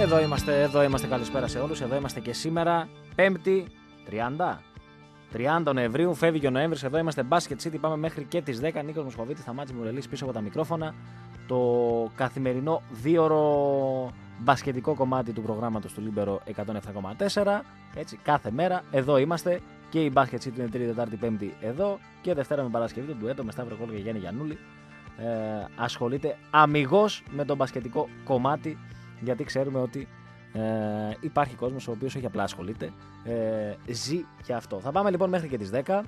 Εδώ είμαστε, εδώ είμαστε. Καλησπέρα σε όλους. Εδώ είμαστε και σήμερα, 5η 30. 30 Νοεμβρίου, φεύγει και ο Νοέμβρης. Εδώ είμαστε Basket City. Πάμε μέχρι και τις 10. Νίκος Μοσχοβίτης, μου Μουρελή πίσω από τα μικρόφωνα. Το καθημερινό δίωρο μπασκετικό κομμάτι του προγράμματος του Λίμπερο 107,4. Έτσι, κάθε μέρα εδώ είμαστε. Και η Basket City είναι 4η, 5η εδώ. Και Δευτέρα με Παρασκευή του Ντουέτο με Σταύρο Κόλ και Γιάννη Γιανούλη. Ε, ασχολείται αμυγός με το μπασκετικό κομμάτι γιατί ξέρουμε ότι ε, υπάρχει κόσμος ο οποίος όχι απλά ασχολείται, ε, ζει και αυτό. Θα πάμε λοιπόν μέχρι και τις 10.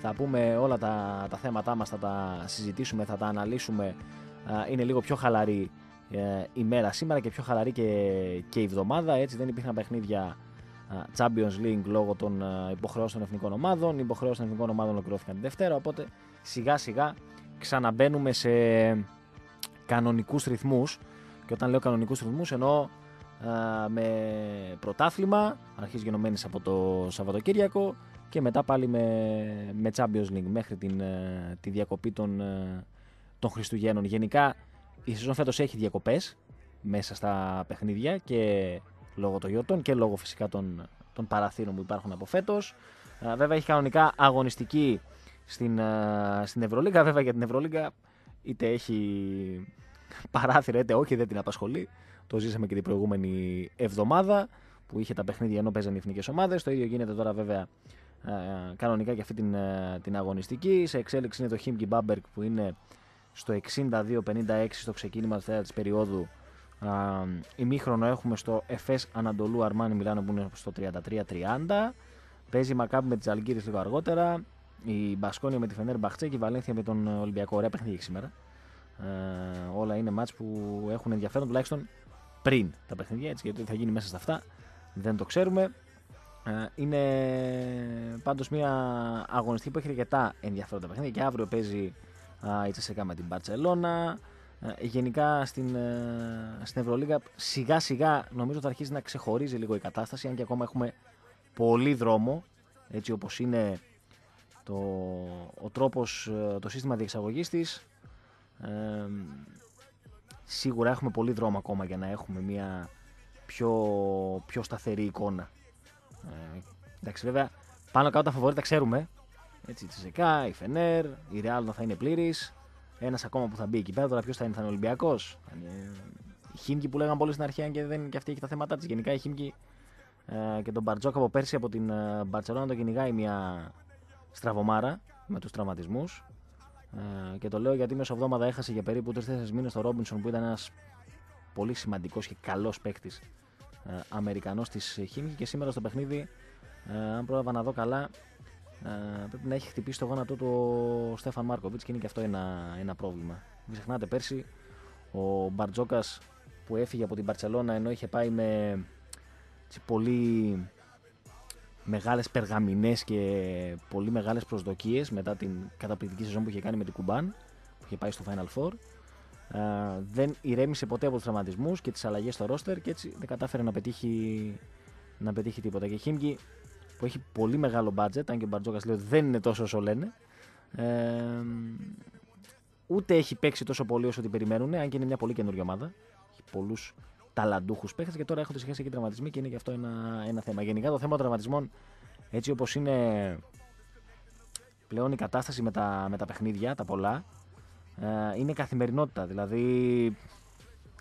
Θα πούμε όλα τα, τα θέματά μας, θα τα συζητήσουμε, θα τα αναλύσουμε. είναι λίγο πιο χαλαρή ε, η μέρα σήμερα και πιο χαλαρή και, και η εβδομάδα. Έτσι δεν υπήρχαν παιχνίδια Champions League λόγω των υποχρεώσεων των εθνικών ομάδων. Οι υποχρεώσεις των εθνικών ομάδων ολοκληρώθηκαν τη Δευτέρα. Οπότε σιγά σιγά ξαναμπαίνουμε σε κανονικούς ρυθμούς. Και όταν λέω κανονικούς ρυθμούς, εννοώ α, με πρωτάθλημα, αρχής γενομένης από το Σαββατοκύριακο και μετά πάλι με, με Champions League μέχρι την, ε, τη διακοπή των, ε, των Χριστουγέννων. Γενικά η σεζόν φέτος έχει διακοπές μέσα στα παιχνίδια και λόγω των γιορτών και λόγω φυσικά των, των παραθύρων που υπάρχουν από φέτος. βέβαια έχει κανονικά αγωνιστική στην, ε, στην Ευρωλίγκα, βέβαια για την Ευρωλίγκα είτε έχει παράθυρα είτε όχι δεν την απασχολεί. Το ζήσαμε και την προηγούμενη εβδομάδα που είχε τα παιχνίδια ενώ παίζαν οι εθνικές ομάδες. Το ίδιο γίνεται τώρα βέβαια ε, κανονικά και αυτή την, ε, την αγωνιστική. Σε εξέλιξη είναι το Χίμκι Μπάμπερκ που είναι στο 62-56 στο ξεκίνημα της περίοδου. Ημίχρονο έχουμε στο Εφές Ανατολού Αρμάνι Μιλάνο που είναι στο 33-30. Παίζει η Μακάμπη με τις Αλγύρες λίγο αργότερα. Η Μπασκόνια με τη Φενέρ Μπαχτσέ και η Βαλένθια με τον Ολυμπιακό. Ωραία παιχνίδια σήμερα. Ε, όλα είναι μάτς που έχουν ενδιαφέρον τουλάχιστον πριν τα παιχνίδια, έτσι, γιατί θα γίνει μέσα σε αυτά δεν το ξέρουμε. Ε, είναι πάντως μια αγωνιστική που έχει αρκετά ενδιαφέροντα παιχνίδια και αύριο παίζει η Τσεσεκά με την Μπαρσελόνα. Ε, γενικά στην, στην Ευρωλίγα σιγά σιγά νομίζω θα αρχίσει να ξεχωρίζει λίγο η κατάσταση αν και ακόμα έχουμε πολύ δρόμο έτσι όπως είναι το, ο τρόπος, το σύστημα διεξαγωγής της ε, σίγουρα έχουμε πολύ δρόμο ακόμα για να έχουμε μια πιο, πιο σταθερή εικόνα. Ε, εντάξει, βέβαια, πάνω κάτω τα φοβόρη τα ξέρουμε. Έτσι, η Τσεκά, η Φενέρ, η Ρεάλ θα είναι πλήρης. Ένας ακόμα που θα μπει εκεί πέρα, τώρα ποιος θα είναι, θα είναι Ολυμπιακός. Ε, Η Χίμκι που λέγαμε πολύ στην αρχή, αν και δεν και αυτή έχει τα θέματα της. Γενικά η Χίμκι ε, και τον Μπαρτζόκ από πέρσι από την ε, Μπαρσελόνα τον κυνηγάει μια στραβωμάρα με τους τραυματισμούς. Ε, και το λέω γιατί μέσα εβδομάδα έχασε για περίπου 3-4 μήνε το Ρόμπινσον που ήταν ένας πολύ σημαντικός και καλός παίκτης ε, Αμερικανός της Χίμικη και σήμερα στο παιχνίδι, ε, αν πρόλαβα να δω καλά, ε, πρέπει να έχει χτυπήσει το γόνατο του ο Στέφαν Μάρκοβιτ και είναι και αυτό ένα, ένα πρόβλημα. Μην ξεχνάτε πέρσι ο Μπαρτζόκας που έφυγε από την Παρσελώνα ενώ είχε πάει με πολύ μεγάλες περγαμηνές και πολύ μεγάλες προσδοκίες μετά την καταπληκτική σεζόν που είχε κάνει με την Κουμπάν που είχε πάει στο Final Four ε, δεν ηρέμησε ποτέ από τους τραυματισμούς και τις αλλαγές στο ρόστερ και έτσι δεν κατάφερε να πετύχει, να πετύχει τίποτα. Και Χίμκι που έχει πολύ μεγάλο μπάτζετ, αν και ο Μπαρτζόκας λέει ότι δεν είναι τόσο όσο λένε, ε, ούτε έχει παίξει τόσο πολύ όσο την περιμένουν, αν και είναι μια πολύ καινούργια ομάδα. Έχει πολλούς ταλαντούχους παίχτες και τώρα έχονται σχέση και τραυματισμοί και είναι και αυτό ένα, ένα θέμα. Γενικά το θέμα των τραυματισμών, έτσι όπως είναι πλέον η κατάσταση με τα, με τα παιχνίδια, τα πολλά, ε, είναι καθημερινότητα. Δηλαδή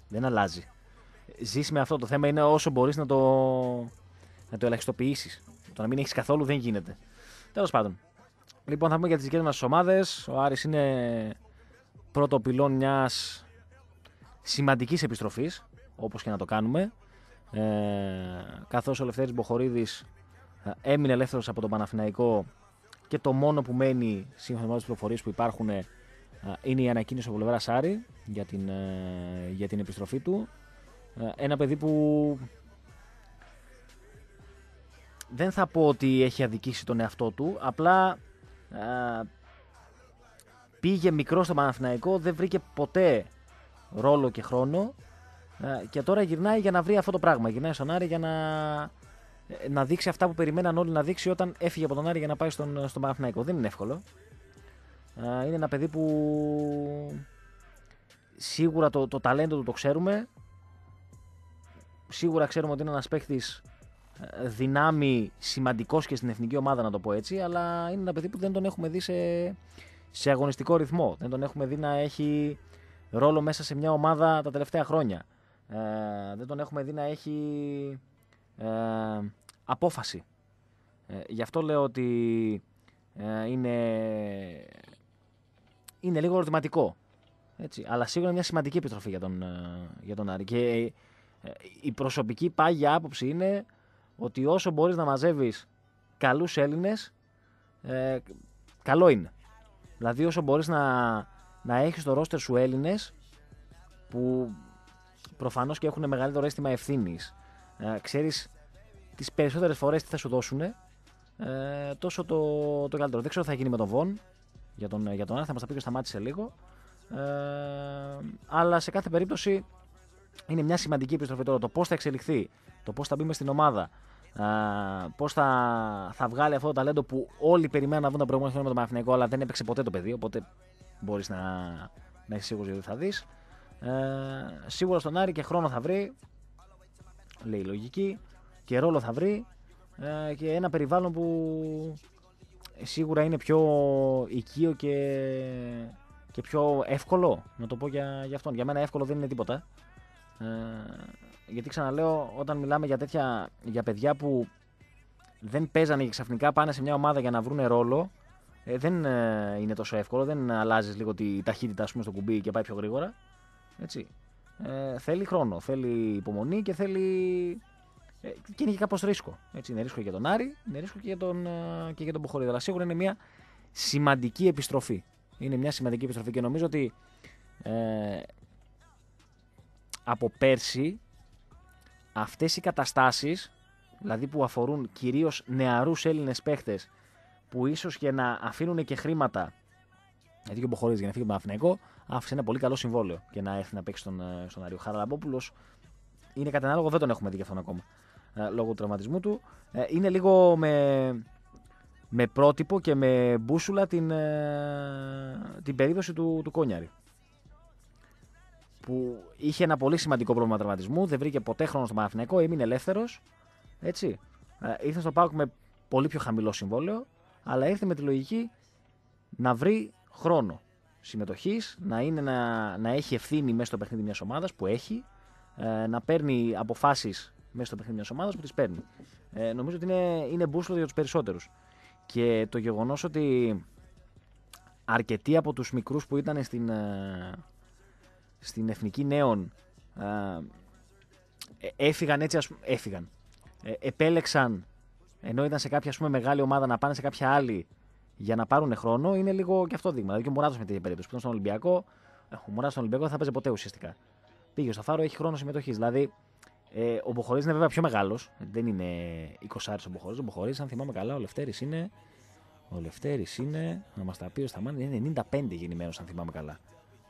δεν αλλάζει. Ζήσει με αυτό το θέμα είναι όσο μπορείς να το, να το ελαχιστοποιήσεις. Το να μην έχεις καθόλου δεν γίνεται. Τέλος πάντων. Λοιπόν, θα πούμε για τις δικές μας ομάδες. Ο Άρης είναι πρώτο πυλόν μιας σημαντικής επιστροφής όπως και να το κάνουμε. Ε, καθώς ο Λευτέρης Μποχορίδης ε, έμεινε ελεύθερος από τον Παναθηναϊκό και το μόνο που μένει σύμφωνα με τις πληροφορίες που υπάρχουν ε, είναι η ανακοίνωση από πλευρά Σάρη για την, ε, για την επιστροφή του. Ένα παιδί που δεν θα πω ότι έχει αδικήσει τον εαυτό του, απλά πήγε μικρό στο Παναθηναϊκό, δεν βρήκε ποτέ ρόλο και χρόνο ε, και τώρα γυρνάει για να βρει αυτό το πράγμα. Γυρνάει στον Άρη για να, ε, να δείξει αυτά που περιμέναν όλοι να δείξει όταν έφυγε από τον Άρη για να πάει στον, στον Παναθηναϊκό. Δεν είναι εύκολο. Ε, είναι ένα παιδί που σίγουρα το, το ταλέντο του το ξέρουμε. Σίγουρα ξέρουμε ότι είναι ένας παίχτη δυνάμει σημαντικός και στην εθνική ομάδα, να το πω έτσι. Αλλά είναι ένα παιδί που δεν τον έχουμε δει σε, σε αγωνιστικό ρυθμό. Δεν τον έχουμε δει να έχει ρόλο μέσα σε μια ομάδα τα τελευταία χρόνια. Ε, δεν τον έχουμε δει να έχει ε, απόφαση. Ε, γι' αυτό λέω ότι είναι, είναι λίγο ερωτηματικό. Έτσι. Αλλά σίγουρα μια σημαντική επιστροφή για τον, για τον Άρη. Και η προσωπική πάγια άποψη είναι ότι όσο μπορείς να μαζεύεις καλούς Έλληνες, καλό είναι. Δηλαδή όσο μπορείς να, να έχεις το ρόστερ σου Έλληνες που προφανώς και έχουν μεγαλύτερο αίσθημα ευθύνης. Ε, Ξέρεις τις περισσότερες φορές τι θα σου δώσουν, ε, τόσο το, το καλύτερο. Δεν ξέρω τι θα γίνει με τον Βον για τον, για τον Άρα, θα μας τα πει και σταμάτησε λίγο. Ε, αλλά σε κάθε περίπτωση είναι μια σημαντική επιστροφή τώρα. Το πώς θα εξελιχθεί, το πώς θα μπει στην ομάδα, Uh, ε, πώς θα, θα βγάλει αυτό το ταλέντο που όλοι περιμένουν να δουν τα προηγούμενα χρόνια με τον Παναθηναϊκό, αλλά δεν έπαιξε ποτέ το παιδί. Οπότε μπορείς να, να είσαι σίγουρος ότι θα δεις. Ε, σίγουρα στον Άρη και χρόνο θα βρει, λέει η λογική, και ρόλο θα βρει ε, και ένα περιβάλλον που σίγουρα είναι πιο οικείο και, και πιο εύκολο, να το πω για, για αυτόν. Για μένα εύκολο δεν είναι τίποτα. Ε, γιατί ξαναλέω, όταν μιλάμε για τέτοια για παιδιά που δεν παίζανε και ξαφνικά πάνε σε μια ομάδα για να βρουν ρόλο, δεν είναι τόσο εύκολο. Δεν αλλάζεις λίγο τη ταχύτητα ας πούμε, στο κουμπί και πάει πιο γρήγορα. Έτσι. Ε, θέλει χρόνο, θέλει υπομονή και θέλει. Ε, και είναι και κάπως ρίσκο. Έτσι. Είναι ρίσκο για τον Άρη, είναι ρίσκο και για τον, ε, και για τον Αλλά σίγουρα είναι μια σημαντική επιστροφή. Είναι μια σημαντική επιστροφή και νομίζω ότι ε, από πέρσι αυτές οι καταστάσεις δηλαδή που αφορούν κυρίως νεαρούς Έλληνες παίχτες που ίσως και να αφήνουν και χρήματα γιατί και ο Μποχωρίδη για να φύγει από τον Παναθηναϊκό άφησε ένα πολύ καλό συμβόλαιο για να έρθει να παίξει στον, ε, στον Άριο Χαραλαμπόπουλος. Είναι κατά ανάλογο, δεν τον έχουμε δει και αυτόν ακόμα ε, λόγω του τραυματισμού του. Ε, είναι λίγο με, με πρότυπο και με μπούσουλα την, την περίπτωση του, του Κόνιαρη. Που είχε ένα πολύ σημαντικό πρόβλημα τραυματισμού, δεν βρήκε ποτέ χρόνο στον Παναθηναϊκό, έμεινε ελεύθερος. Έτσι. Ήρθε στο Πάοκ με πολύ πιο χαμηλό συμβόλαιο, αλλά ήρθε με τη λογική να βρει χρόνο συμμετοχής, να, να, να έχει ευθύνη μέσα στο παιχνίδι μιας ομάδας που έχει, ε, να παίρνει αποφάσεις μέσα στο παιχνίδι μιας ομάδας που τις παίρνει. Ε, νομίζω ότι είναι, είναι για τους περισσότερους. Και το γεγονός ότι αρκετοί από τους μικρούς που ήταν στην, ε, στην Εθνική Νέων ε, έφυγαν έτσι, ας, έφυγαν. επέλεξαν ενώ ήταν σε κάποια πούμε, μεγάλη ομάδα να πάνε σε κάποια άλλη για να πάρουν χρόνο είναι λίγο και αυτό δείγμα. Δηλαδή και ο Μουράτο με τέτοια περίπτωση που ήταν στον Ολυμπιακό, ε, ο Μουράτο στον Ολυμπιακό δεν θα παίζει ποτέ ουσιαστικά. Πήγε στο Φάρο, έχει χρόνο συμμετοχής. Δηλαδή ε, ο Μποχωρή είναι βέβαια πιο μεγάλος. Δεν είναι 20 ο Μποχωρή. Ο Μποχωρή, αν θυμάμαι καλά, ο Λευτέρης είναι. Ο Λευτέρης είναι, να μας τα πει ο Σταμάνη, είναι 95 γεννημένος, αν θυμάμαι καλά.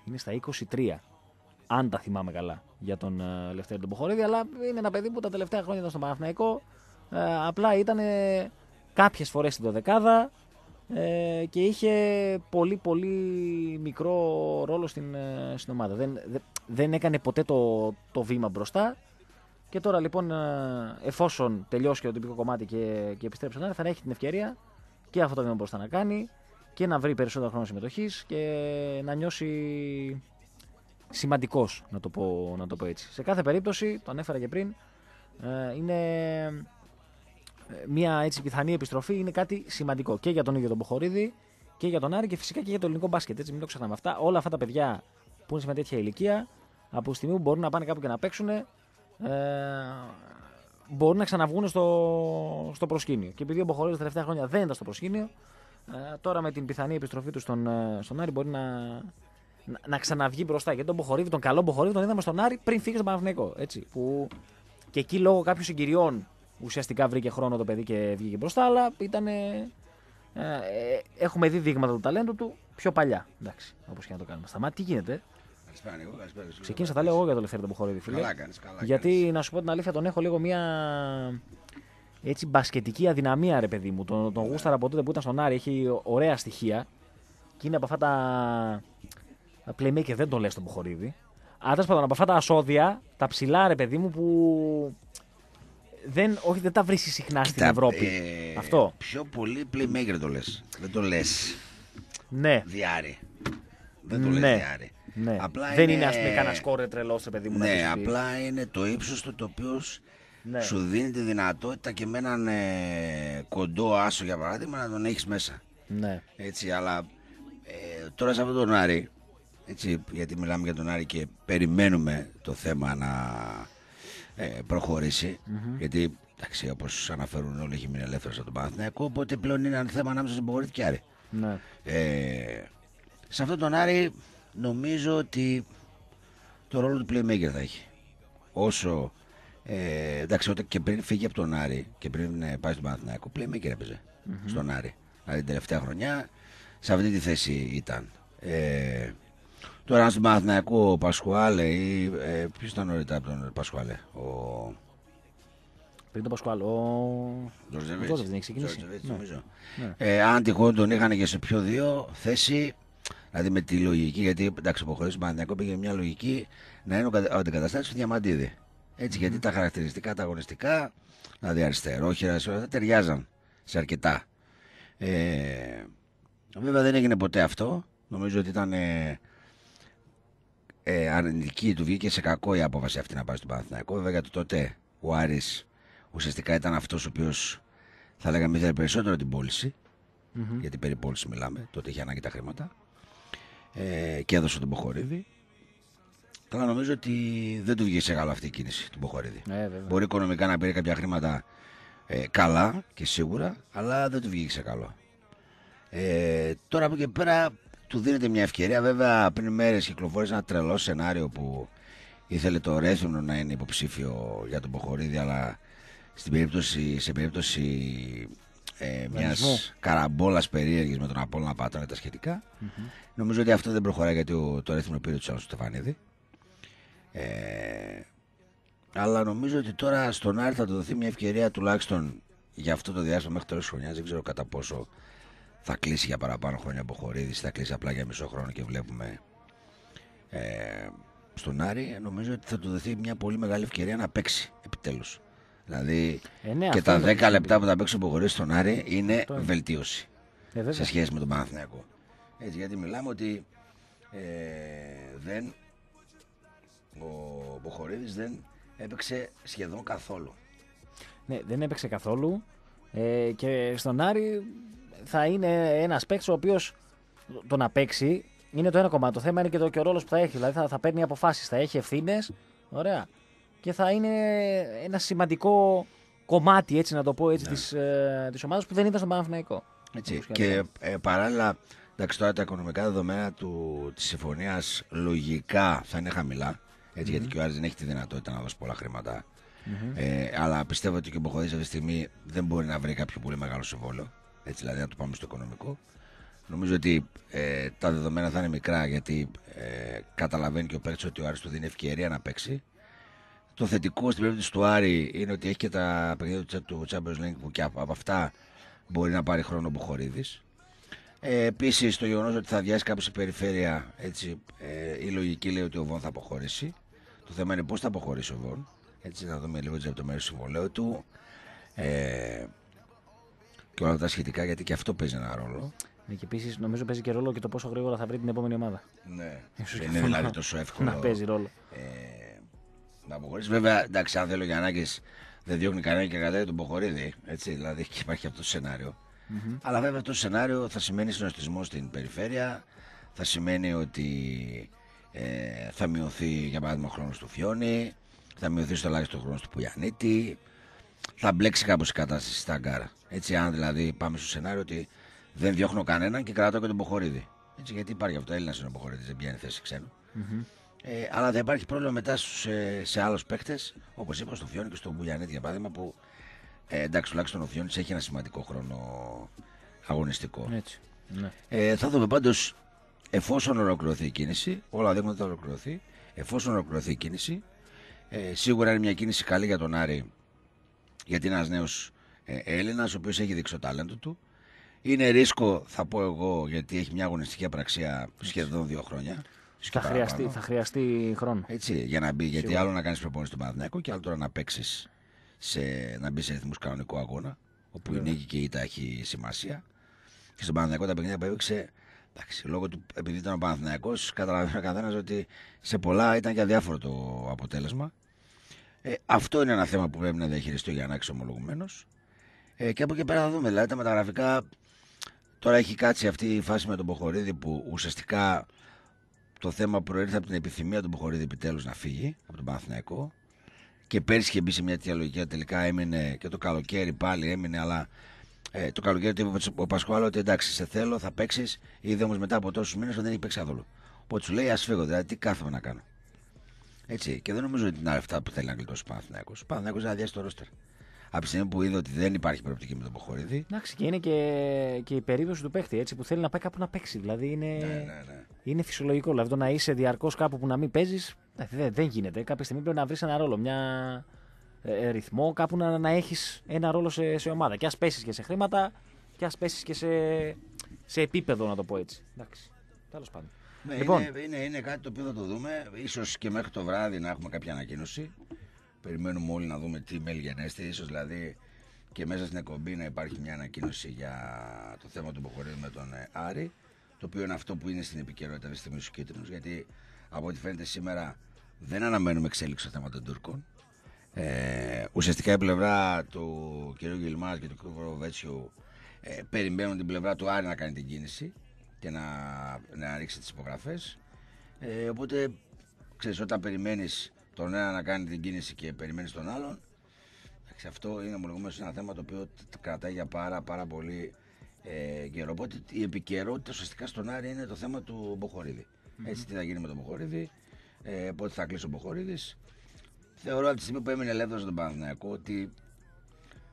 Είναι στα 23. Αν τα θυμάμαι καλά για τον ε, Λευτέρη τον Μποχωρίδη, αλλά είναι ένα παιδί που τα τελευταία χρόνια ήταν στον Παναθηναϊκό. Ε, απλά ήταν ε, κάποιες φορές στην δεκάδα ε, και είχε πολύ πολύ μικρό ρόλο στην, ε, στην ομάδα. Δεν, δεν έκανε ποτέ το, το βήμα μπροστά και τώρα λοιπόν ε, εφόσον τελειώσει και το τυπικό κομμάτι και, και επιστρέψει να θα έχει την ευκαιρία και αυτό το βήμα μπροστά να κάνει και να βρει περισσότερο χρόνο συμμετοχής και να νιώσει σημαντικός να, το πω, να το πω έτσι. Σε κάθε περίπτωση, το ανέφερα και πριν, ε, είναι μια έτσι πιθανή επιστροφή είναι κάτι σημαντικό και για τον ίδιο τον Ποχορίδη και για τον Άρη και φυσικά και για το ελληνικό μπάσκετ. Έτσι, μην το ξεχνάμε αυτά. Όλα αυτά τα παιδιά που είναι σε μια τέτοια ηλικία, από τη στιγμή που μπορούν να πάνε κάπου και να παίξουν, ε, μπορούν να ξαναβγούν στο, στο προσκήνιο. Και επειδή ο Ποχορίδης τα τελευταία χρόνια δεν ήταν στο προσκήνιο, ε, τώρα με την πιθανή επιστροφή του στον, ε, στον Άρη μπορεί να, να, ξαναβγεί μπροστά. Γιατί τον Μποχορίδη, τον καλό Μποχορίδη, τον είδαμε στον Άρη πριν φύγει στον Παναθηναϊκό. Έτσι, που και εκεί λόγω κάποιων συγκυριών ουσιαστικά βρήκε χρόνο το παιδί και βγήκε μπροστά, αλλά ήταν. Ε, ε, έχουμε δει δείγματα του ταλέντου του πιο παλιά. Εντάξει, όπως και να το κάνουμε. Σταμάτη, τι γίνεται. Ξεκίνησα, τα λέω εγώ για το ελευθερία τον Μποχορίδη, φίλε. Καλά κάνεις, Γιατί να σου πω την αλήθεια, τον έχω λίγο μία έτσι μπασκετική αδυναμία, ρε παιδί μου. Τον, τον γούσταρα από τότε που ήταν στον Άρη, έχει ωραία στοιχεία. Και είναι από αυτά τα. playmaker δεν τον λες τον Μποχορίδη. Αλλά τέλος από αυτά τα ασώδια, τα ψηλά, ρε παιδί μου, που δεν, όχι, δεν τα βρίσκεις συχνά στην Ευρώπη. Ε, Αυτό. Πιο πολύ playmaker το λες. Δεν το λες. Ναι. Διάρη. Δεν το ναι. Ναι. Απλά δεν είναι, είναι ας πούμε κανένα σκόρε τρελός σε παιδί μου. Ναι, απλά είναι το ύψος του το οποίος ναι. σου δίνει τη δυνατότητα και με έναν ε, κοντό άσο για παράδειγμα να τον έχεις μέσα. Ναι. Έτσι, αλλά ε, τώρα σε αυτόν τον Άρη, έτσι, γιατί μιλάμε για τον Άρη και περιμένουμε το θέμα να ε, προχωρησει Γιατί εντάξει, όπως αναφέρουν όλοι, έχει μείνει ελεύθερος από τον Παναθηναϊκό. Οπότε πλέον είναι ένα θέμα ανάμεσα στον Πογορήτη και Άρη. Ναι. Ε, σε αυτόν τον Άρη νομίζω ότι το ρόλο του playmaker θα έχει. Όσο. Ε, εντάξει, όταν και πριν φύγει από τον Άρη και πριν ε, πάει στον Παναθηναϊκό, playmaker επαιζε στον Άρη. Δηλαδή την τελευταία χρονιά σε αυτή τη θέση ήταν. Ε, Τώρα στον Παναθηναϊκό ο Πασχουάλε ή. Ε, ποιος ήταν νωρίτερα από τον Πασχουάλε. Ο... Πριν τον Πασχουάλε, ο. δεν έχει ξεκινήσει. νομίζω. Ναι. Ε, αν τυχόν τον είχαν και σε πιο δύο θέση. Δηλαδή με τη λογική, γιατί εντάξει, τον Παναθηναϊκό, πήγε μια λογική να είναι ο αντικαταστάτης του Διαμαντίδη. Έτσι, mm. γιατί τα χαρακτηριστικά, τα αγωνιστικά, δηλαδή αριστερό, χειράς, δεν ταιριάζαν σε αρκετά. Ε, βέβαια δεν έγινε ποτέ αυτό. Νομίζω ότι ήταν ε, ε, αρνητική, του βγήκε σε κακό η απόφαση αυτή να πάει στον Παναθηναϊκό. Βέβαια γιατί τότε ο Άρης ουσιαστικά ήταν αυτός ο οποίος θα λέγαμε ήθελε περισσότερο την πώληση. Mm-hmm. Γιατί περί πώλησης μιλάμε, τότε είχε ανάγκη τα χρήματα. Ε, και έδωσε τον Ποχορίδη. Τώρα νομίζω ότι δεν του βγήκε σε καλό αυτή η κίνηση του Ποχορίδη Ε, Μπορεί οικονομικά να πήρε κάποια χρήματα ε, καλά και σίγουρα, αλλά δεν του βγήκε σε καλό. Ε, τώρα από εκεί πέρα του δίνεται μια ευκαιρία. Βέβαια, πριν μέρες κυκλοφόρησε ένα τρελό σενάριο που ήθελε το Ρέθινο να είναι υποψήφιο για τον Ποχορίδη, αλλά στην περίπτωση, σε περίπτωση ε, μιας καραμπόλας περίεργης με τον Απόλυν Πάτρα και τα σχετικα Νομίζω ότι αυτό δεν προχωράει γιατί ο, το Ρέθινο πήρε τους άλλους του Στεφανίδη. Ε, αλλά νομίζω ότι τώρα στον Άρη θα του δοθεί μια ευκαιρία τουλάχιστον για αυτό το διάστημα μέχρι τέλο χρονιάς. Δεν ξέρω κατά πόσο θα κλείσει για παραπάνω χρόνια από χωρίδι, θα κλείσει απλά για μισό χρόνο και βλέπουμε ε, στον Άρη, ε, νομίζω ότι θα του δοθεί μια πολύ μεγάλη ευκαιρία να παίξει επιτέλους. Δηλαδή ε, ναι, και τα 10 λεπτά που θα παίξει ο χωρίδι στον Άρη είναι βελτίωση ε, σε σχέση με τον Παναθηναϊκό. Έτσι, γιατί μιλάμε ότι ε, δεν, ο Μποχωρίδης δεν έπαιξε σχεδόν καθόλου. Ναι, δεν έπαιξε καθόλου. και στον Άρη θα είναι ένας παίκτης ο οποίος το να παίξει είναι το ένα κομμάτι. Το θέμα είναι και, το, και ο ρόλος που θα έχει. Δηλαδή θα, θα παίρνει αποφάσεις, θα έχει ευθύνες. Ωραία. Και θα είναι ένα σημαντικό κομμάτι, έτσι να το πω, ναι. της, ε, που δεν ήταν στον Παναφυναϊκό Έτσι. Και ε, παράλληλα, εντάξει, τα οικονομικά δεδομένα του, της συμφωνίας λογικά θα είναι χαμηλά, γιατί και ο Άρης δεν έχει τη δυνατότητα να δώσει πολλά Ε, αλλά πιστεύω ότι και ο Μποχοδής αυτή τη στιγμή δεν μπορεί να βρει κάποιο πολύ μεγάλο συμβόλαιο έτσι δηλαδή να το πάμε στο οικονομικό. Νομίζω ότι ε, τα δεδομένα θα είναι μικρά γιατί ε, καταλαβαίνει και ο παίκτη ότι ο Άρης του δίνει ευκαιρία να παίξει. Το θετικό στην περίπτωση του Άρη είναι ότι έχει και τα παιχνίδια του Champions League που και από αυτά μπορεί να πάρει χρόνο που Μποχορίδη. Ε, Επίσης το γεγονός ότι θα διάσει κάποιο η περιφέρεια, έτσι, ε, η λογική λέει ότι ο Βον θα αποχωρήσει. Το θέμα είναι πώς θα αποχωρήσει ο Βον. Έτσι, θα δούμε λίγο τις λεπτομέρειες του συμβολέου του. Ε, και όλα τα σχετικά γιατί και αυτό παίζει ένα ρόλο. Ναι, και επίσης νομίζω παίζει και ρόλο και το πόσο γρήγορα θα βρει την επόμενη ομάδα. Ναι, Ίσως δεν είναι δηλαδή τόσο εύκολο. Να παίζει ρόλο. Ε, να αποχωρήσει. Βέβαια, εντάξει, αν θέλω για ανάγκε δεν διώχνει κανένα και κατάλληλα τον Ποχορίδη. Έτσι, δηλαδή υπάρχει αυτό το σενάριο. Αλλά βέβαια αυτό το σενάριο θα σημαίνει συνοστισμό στην περιφέρεια, θα σημαίνει ότι ε, θα μειωθεί για παράδειγμα ο χρόνος του Φιόνι, θα μειωθεί στο ελάχιστο χρόνος του Πουγιανίτη, θα μπλέξει κάπως η κατάσταση στα αγκάρα. Έτσι, αν δηλαδή πάμε στο σενάριο ότι δεν διώχνω κανέναν και κρατάω και τον Ποχορίδη. Έτσι, γιατί υπάρχει αυτό, Έλληνας είναι ο Ποχορίδη, δεν πιάνει θέση ξένου. Ε, αλλά δεν υπάρχει πρόβλημα μετά ε, σε, σε άλλους παίκτες, όπως είπα, στο Φιόνι και στο Μπουλιανέτη για παράδειγμα, που ε, εντάξει, τουλάχιστον ο Φιόνι έχει ένα σημαντικό χρόνο αγωνιστικό. Έτσι. Ναι. Ε, θα δούμε πάντως εφόσον ολοκληρωθεί η κίνηση, όλα δείχνουν ότι θα ολοκληρωθεί. Εφόσον ολοκληρωθεί η κίνηση, ε, σίγουρα είναι μια κίνηση καλή για τον Άρη, γιατί ένας νέος ε, Έλληνας, ο οποίος έχει δείξει το τάλεντο του. Είναι ρίσκο, θα πω εγώ, γιατί έχει μια αγωνιστική απραξία σχεδόν δύο χρόνια. Θα χρειαστεί, θα χρειαστεί χρόνο. Έτσι, για να μπει. Γιατί άλλο να κάνεις προπόνηση του Παναθηναϊκού και άλλο τώρα να παίξεις να μπεις σε ρυθμούς κανονικού αγώνα. Όπου Λέβαια. η νίκη και η ήττα έχει σημασία. Και στον Παναδυναίκο τα παιχνίδια που έπαιξε. Εντάξει, λόγω του επειδή ήταν ο Παναδυναίκο, καταλαβαίνει ο καθένας ότι σε πολλά ήταν και αδιάφορο το αποτέλεσμα. Ε, αυτό είναι ένα θέμα που πρέπει να διαχειριστεί ο Γιάννακη ομολογουμένω. Ε, και από εκεί πέρα θα δούμε. Δηλαδή τα μεταγραφικά. Τώρα έχει κάτσει αυτή η φάση με τον Ποχορίδη που ουσιαστικά το θέμα προήρθε από την επιθυμία του Ποχορίδη επιτέλους να φύγει από τον Παναθηναϊκό. Και πέρσι είχε μπει σε μια τέτοια Τελικά έμεινε και το καλοκαίρι πάλι έμεινε, αλλά ε, το καλοκαίρι του είπε ο Πασχουάλα ότι εντάξει, σε θέλω, θα παίξεις. Είδε όμως μετά από τόσους μήνες ότι δεν έχει παίξει καθόλου. Οπότε σου λέει, ας φύγω, δηλαδή τι κάθομαι να κάνω. Έτσι. Και δεν νομίζω ότι είναι αυτά που θέλει να γλιτώσει ο Παναθηναϊκός. Ο Παναθηναϊκός δεν αδειάσει το ρόστερ από τη στιγμή που είδε ότι δεν υπάρχει προοπτική με τον Ποχορίδη. Εντάξει, και είναι και, και η περίπτωση του παίχτη έτσι, που θέλει να πάει κάπου να παίξει. Δηλαδή είναι, ναι, ναι, ναι. είναι φυσιολογικό. Δηλαδή το να είσαι διαρκώς κάπου που να μην παίζεις ε, δεν, δεν γίνεται. Κάποια στιγμή πρέπει να βρεις ένα ρόλο, μια ε, ε, ρυθμό, κάπου να, να έχεις ένα ρόλο σε, σε ομάδα. Και ας πέσεις και σε χρήματα, και ας πέσεις και σε, σε επίπεδο, να το πω έτσι. Εντάξει. Τέλος πάντων. Ναι, λοιπόν. είναι, είναι, είναι κάτι το οποίο θα το δούμε. σω και μέχρι το βράδυ να έχουμε κάποια ανακοίνωση. Περιμένουμε όλοι να δούμε τι mail γενέστε. Ίσως δηλαδή και μέσα στην εκπομπή να υπάρχει μια ανακοίνωση για το θέμα του υποχωρήματο με τον ε, Άρη. Το οποίο είναι αυτό που είναι στην επικαιρότητα της τη στιγμή Γιατί από ό,τι φαίνεται σήμερα δεν αναμένουμε εξέλιξη στο θέμα των Τούρκων. Ε, ουσιαστικά η πλευρά του κ. Γιλμάς και του κ. Βέτσιου ε, περιμένουν την πλευρά του Άρη να κάνει την κίνηση και να, να ρίξει τις υπογραφές. Ε, οπότε ξέρεις, όταν περιμένεις τον ένα να κάνει την κίνηση και περιμένεις τον άλλον. Αυτό είναι ομολογούμενο ένα θέμα το οποίο κρατάει για πάρα, πάρα πολύ ε, καιρό. Οπότε η επικαιρότητα ουσιαστικά στον Άρη είναι το θέμα του μποχοριδη mm-hmm. Έτσι, τι θα γίνει με τον Μποχορίδη, ε, πότε θα κλείσει ο Μποχορίδης. Θεωρώ από τη στιγμή που έμεινε ελεύθερος στον Παναθηναϊκό ότι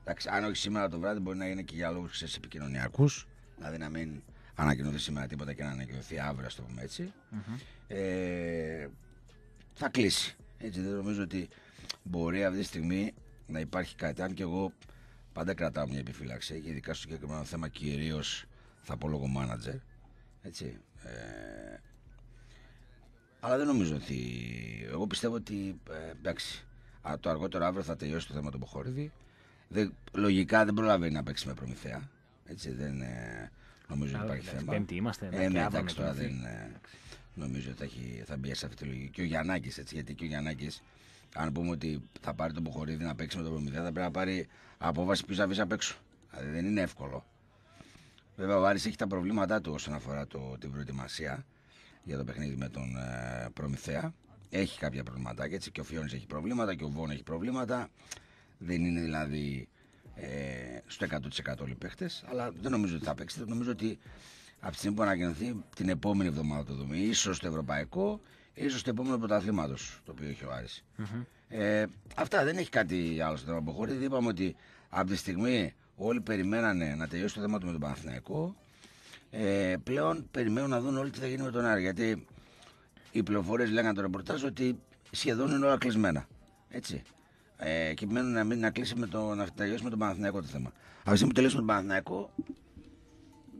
εντάξει, αν όχι σήμερα το βράδυ μπορεί να είναι και για λόγους επικοινωνιακούς, δηλαδή να μην ανακοινωθεί σήμερα τίποτα και να ανακοινωθεί αύριο, ας το πούμε mm-hmm. Ε, θα κλείσει. Έτσι δεν νομίζω ότι μπορεί αυτή τη στιγμή να υπάρχει κάτι. Αν και εγώ πάντα κρατάω μια επιφύλαξη ειδικά στο συγκεκριμένο θέμα κυρίως θα πω λόγω manager. Έτσι. Ε, αλλά δεν νομίζω ότι. Εγώ πιστεύω ότι. Ε, Α, το αργότερο αύριο θα τελειώσει το θέμα του Μποχόρηδη. λογικά δεν προλαβαίνει να παίξει με προμηθεία. Έτσι δεν. Ε, νομίζω ότι υπάρχει θέμα. Πέμπτη είμαστε. Ε, ναι, εντάξει, τώρα δεν νομίζω ότι θα, θα μπει σε αυτή τη λογική. Και ο Γιαννάκης, έτσι, γιατί και ο Γιαννάκης, αν πούμε ότι θα πάρει τον Μποχορίδη να παίξει με τον Προμηθέα, θα πρέπει να πάρει απόβαση πίσω να βρει απ' έξω. Δηλαδή δεν είναι εύκολο. Βέβαια, ο Άρης έχει τα προβλήματά του όσον αφορά το, την προετοιμασία για το παιχνίδι με τον ε, Προμηθέα. Έχει κάποια προβληματάκια έτσι. Και ο Φιόνι έχει προβλήματα και ο Βόνο έχει προβλήματα. Δεν είναι δηλαδή ε, στο 100% όλοι παίχτε, αλλά δεν νομίζω ότι θα παίξει. Νομίζω ότι από τη στιγμή που ανακοινωθεί την επόμενη εβδομάδα το δούμε. ίσως το ευρωπαϊκό, ίσως το επόμενο πρωταθλήματος το οποίο έχει ο αρη Ε, αυτά δεν έχει κάτι άλλο στο θέμα Είπαμε ότι από τη στιγμή όλοι περιμένανε να τελειώσει το θέμα του με τον Παναθηναϊκό, ε, πλέον περιμένουν να δουν όλοι τι θα γίνει με τον Άρη. Γιατί οι πληροφορίες λέγανε το ρεπορτάζ ότι σχεδόν είναι όλα κλεισμένα. Έτσι. Ε, και μένουν να, μην, να, κλείσει με το, να τελειώσει με τον Παναθηναϊκό το θέμα. Από τη στιγμή που τον Παναθηναϊκό,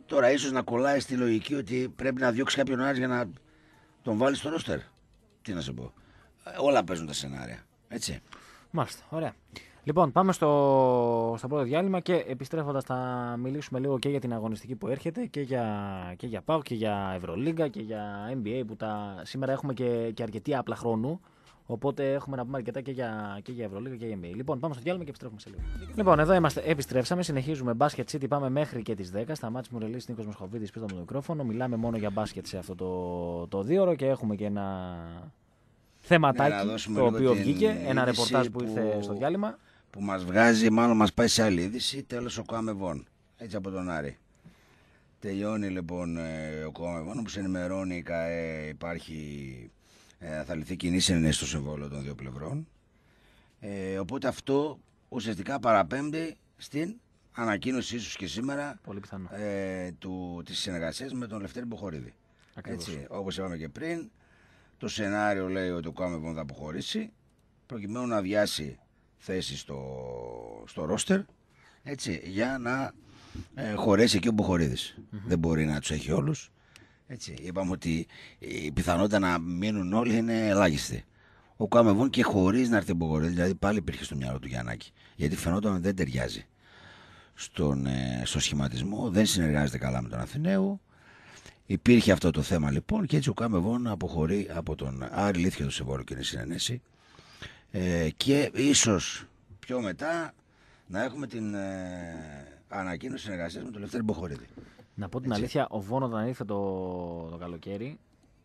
Τώρα ίσως να κολλάει στη λογική ότι πρέπει να διώξει κάποιον άλλο για να τον βάλεις στο ρόστερ. Τι να σε πω. Ε, όλα παίζουν τα σενάρια. Έτσι. Μάλιστα. Ωραία. Λοιπόν, πάμε στο, στο πρώτο διάλειμμα και επιστρέφοντας θα μιλήσουμε λίγο και για την αγωνιστική που έρχεται και για, και για ΠΑΟ και για Ευρωλίγκα και για NBA που σήμερα έχουμε και, και αρκετή απλά χρόνου. Οπότε έχουμε να πούμε αρκετά και για, και για Ευρωλίγα και για ΜΜΕ. Λοιπόν, πάμε στο διάλειμμα και επιστρέφουμε σε λίγο. Λοιπόν, εδώ είμαστε, επιστρέψαμε, συνεχίζουμε μπάσκετ City, πάμε μέχρι και τις 10. Στα μάτια μου ρελίζει Νίκο Μοσχοβίδη πίσω από το μικρόφωνο. Μιλάμε μόνο για μπάσκετ σε αυτό το, το δύο και έχουμε και ένα θεματάκι ναι, το οποίο βγήκε. Ένα ρεπορτάζ που, ήρθε στο διάλειμμα. Που μας βγάζει, μάλλον μας πάει σε άλλη είδηση. Τέλος ο Κάμεβον. Έτσι από τον Άρη. Τελειώνει λοιπόν ε, ο Κάμεβον, που ενημερώνει υπάρχει ε, θα λυθεί κοινή συνένεση στο συμβόλαιο των δύο πλευρών. Ε, οπότε αυτό ουσιαστικά παραπέμπει στην ανακοίνωση ίσως και σήμερα ε, του, της συνεργασίας με τον Λευτέρη Μποχορίδη. Έτσι, όπως είπαμε και πριν, το σενάριο λέει ότι ο Κάμεβον θα αποχωρήσει προκειμένου να βιάσει θέση στο, στο ρόστερ έτσι, για να ε, χωρέσει εκεί ο μποχοριδης Δεν μπορεί να τους έχει όλους. Έτσι, είπαμε ότι η πιθανότητα να μείνουν όλοι είναι ελάχιστη. Ο κάμεβόν και χωρίς να έρθει Μπογορέλ, δηλαδή πάλι υπήρχε στο μυαλό του Γιαννάκη. Γιατί φαινόταν ότι δεν ταιριάζει στον, ε, στο σχηματισμό, δεν συνεργάζεται καλά με τον Αθηναίου. Υπήρχε αυτό το θέμα λοιπόν και έτσι ο Καμεβόν αποχωρεί από τον Άρη Λίθιο του Σεβόρο και είναι συνενέση. Ε, και ίσως πιο μετά να έχουμε την ε, ανακοίνωση συνεργασίας με τον Λευτέρη Μποχορίδη. Να πω την αλήθεια, ο Βόνο όταν ήρθε το, το καλοκαίρι,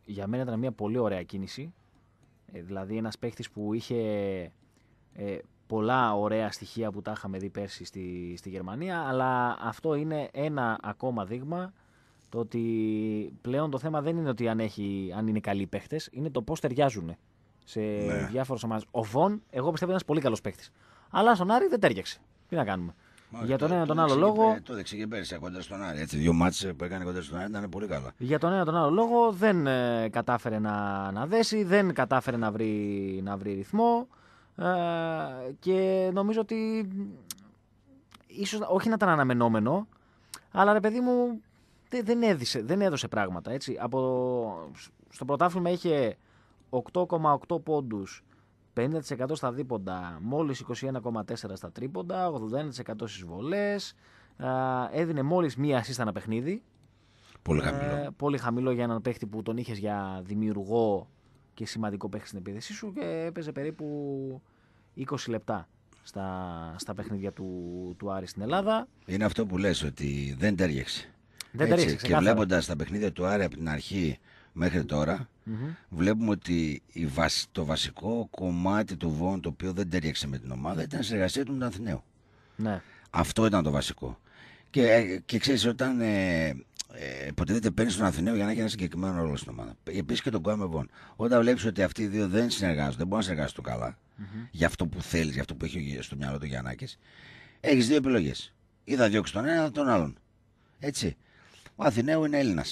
για μένα ήταν μια πολύ ωραία κίνηση. Ε, δηλαδή, ένας παίχτης που είχε ε, πολλά ωραία στοιχεία που τα είχαμε δει πέρσι στη, στη Γερμανία, αλλά αυτό είναι ένα ακόμα δείγμα το ότι πλέον το θέμα δεν είναι ότι αν, έχει, αν είναι καλοί παίχτες, είναι το πώς ταιριάζουν σε ναι. διάφορου ομάδες. Ο Βον, εγώ πιστεύω, ήταν ένας πολύ καλός παίχτης. Αλλά στον Άρη δεν τέριαξε. Τι να κάνουμε για τον ένα τον άλλο λόγο. Το δεξί και πέρσι κοντά στον Άρη. Έτσι, δύο μάτσε που έκανε κοντά στον Άρη ήταν πολύ καλά. Για τον ένα τον άλλο λόγο δεν ε, κατάφερε να, να δέσει, δεν κατάφερε να βρει, να βρει ρυθμό. Ε, και νομίζω ότι ίσως όχι να ήταν αναμενόμενο, αλλά ρε παιδί μου δεν, έδισε, δεν έδωσε πράγματα. Έτσι. Από, στο πρωτάθλημα είχε 8,8 πόντου. 50% στα δίποντα, μόλις 21,4% στα τρίποντα, 81% στις βολές, έδινε μόλις μία ασίστα ένα παιχνίδι. Πολύ ε, χαμηλό. πολύ χαμηλό για έναν παίχτη που τον είχες για δημιουργό και σημαντικό παίχτη στην επίθεσή σου και έπαιζε περίπου 20 λεπτά στα, στα παιχνίδια του, του Άρη στην Ελλάδα. Είναι αυτό που λες ότι δεν τέριαξε. Δεν τέριαξε, και βλέποντας τα παιχνίδια του Άρη από την αρχή μέχρι τώρα, βλέπουμε ότι η βασ... το βασικό κομμάτι του Βόν το οποίο δεν τέριαξε με την ομάδα ήταν η συνεργασία του με τον Αθηναίο. Ναι. Αυτό ήταν το βασικό. Και, ε, και ξέρεις, όταν ε, ε, δεν παίρνεις τον Αθηναίο για να έχει ένα συγκεκριμένο ρόλο στην ομάδα. Ε, Επίσης και τον Βόν. Όταν βλέπεις ότι αυτοί οι δύο δεν συνεργάζονται, δεν μπορούν να το καλα για αυτό που θέλεις, για αυτό που έχει στο μυαλό του Γιαννάκης, έχεις δύο επιλογές. Ή θα διώξεις τον ένα ή τον άλλον. Έτσι. Ο Αθηναίο είναι Έλληνας.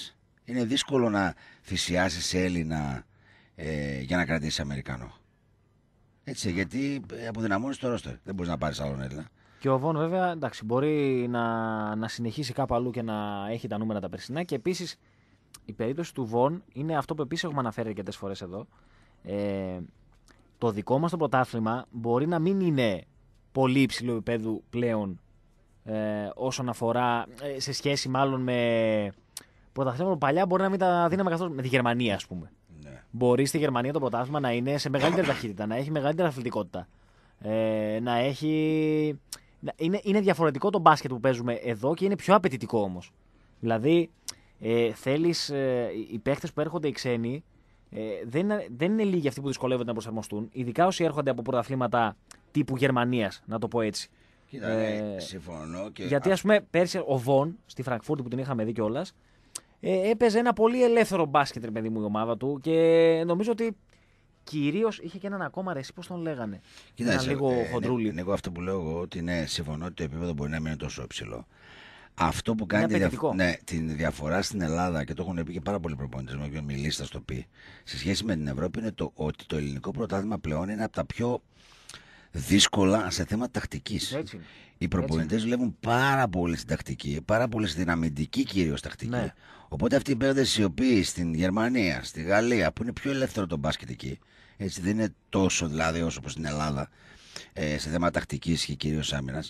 Είναι δύσκολο να θυσιάσεις Έλληνα ε, για να κρατήσεις Αμερικανό. Έτσι, γιατί ε, αποδυναμώνεις το ρόστερ. Δεν μπορείς να πάρεις άλλον Έλληνα. Και ο Βον, βέβαια, εντάξει, μπορεί να, να συνεχίσει κάπου αλλού και να έχει τα νούμερα τα περσινά. Και επίσης η περίπτωση του Βον είναι αυτό που επίσης έχουμε αναφέρει αρκετές φορές εδώ. Ε, το δικό μας το πρωτάθλημα μπορεί να μην είναι πολύ υψηλό επίπεδο πλέον ε, όσον αφορά ε, σε σχέση μάλλον με πρωταθλήματα που παλιά μπορεί να μην τα δίναμε καθόλου. Με τη Γερμανία, ας πούμε. Ναι. Μπορεί στη Γερμανία το πρωτάθλημα να είναι σε μεγαλύτερη ταχύτητα, να έχει μεγαλύτερη αθλητικότητα. Ε, να έχει. Είναι, είναι διαφορετικό το μπάσκετ που παίζουμε εδώ και είναι πιο απαιτητικό όμως. Δηλαδή, ε, θέλεις. Ε, οι παίχτε που έρχονται οι ξένοι ε, δεν, είναι, δεν είναι λίγοι αυτοί που δυσκολεύονται να προσαρμοστούν, ειδικά όσοι έρχονται από πρωταθλήματα τύπου Γερμανίας, να το πω έτσι. Κοίτα, ναι, ε, συμφωνώ. Και... Γιατί, ας πούμε, πέρσι ο Βον στη Φραγκφούρτη που την είχαμε δει κιόλας, ε, έπαιζε ένα πολύ ελεύθερο μπάσκετ, ρε παιδί μου, η ομάδα του και νομίζω ότι κυρίως είχε και έναν ακόμα ρε, πώς τον λέγανε. Κοιτάξτε, ένα λίγο ε, ναι, χοντρούλι. Ναι, εγώ αυτό που λέω εγώ ότι ναι, συμφωνώ ότι το επίπεδο μπορεί να μην είναι τόσο υψηλό. Αυτό που κάνει τη ναι, την διαφορά στην Ελλάδα και το έχουν πει και πάρα πολλοί προπονητές με όποιον μιλήσει, θα το πει, σε σχέση με την Ευρώπη είναι το ότι το ελληνικό πρωτάθλημα πλέον είναι από τα πιο δύσκολα σε θέμα τακτικής. Οι προπονητές δουλεύουν πάρα πολύ στην τακτική, πάρα πολύ στην αμυντική κυρίως τακτική. Ναι. Οπότε αυτοί οι παίκτε οι οποίοι στην Γερμανία, στη Γαλλία, που είναι πιο ελεύθερο το μπάσκετ εκεί, έτσι δεν είναι τόσο δηλαδή όσο όπως στην Ελλάδα ε, σε θέμα τακτικής και κυρίως άμυνας,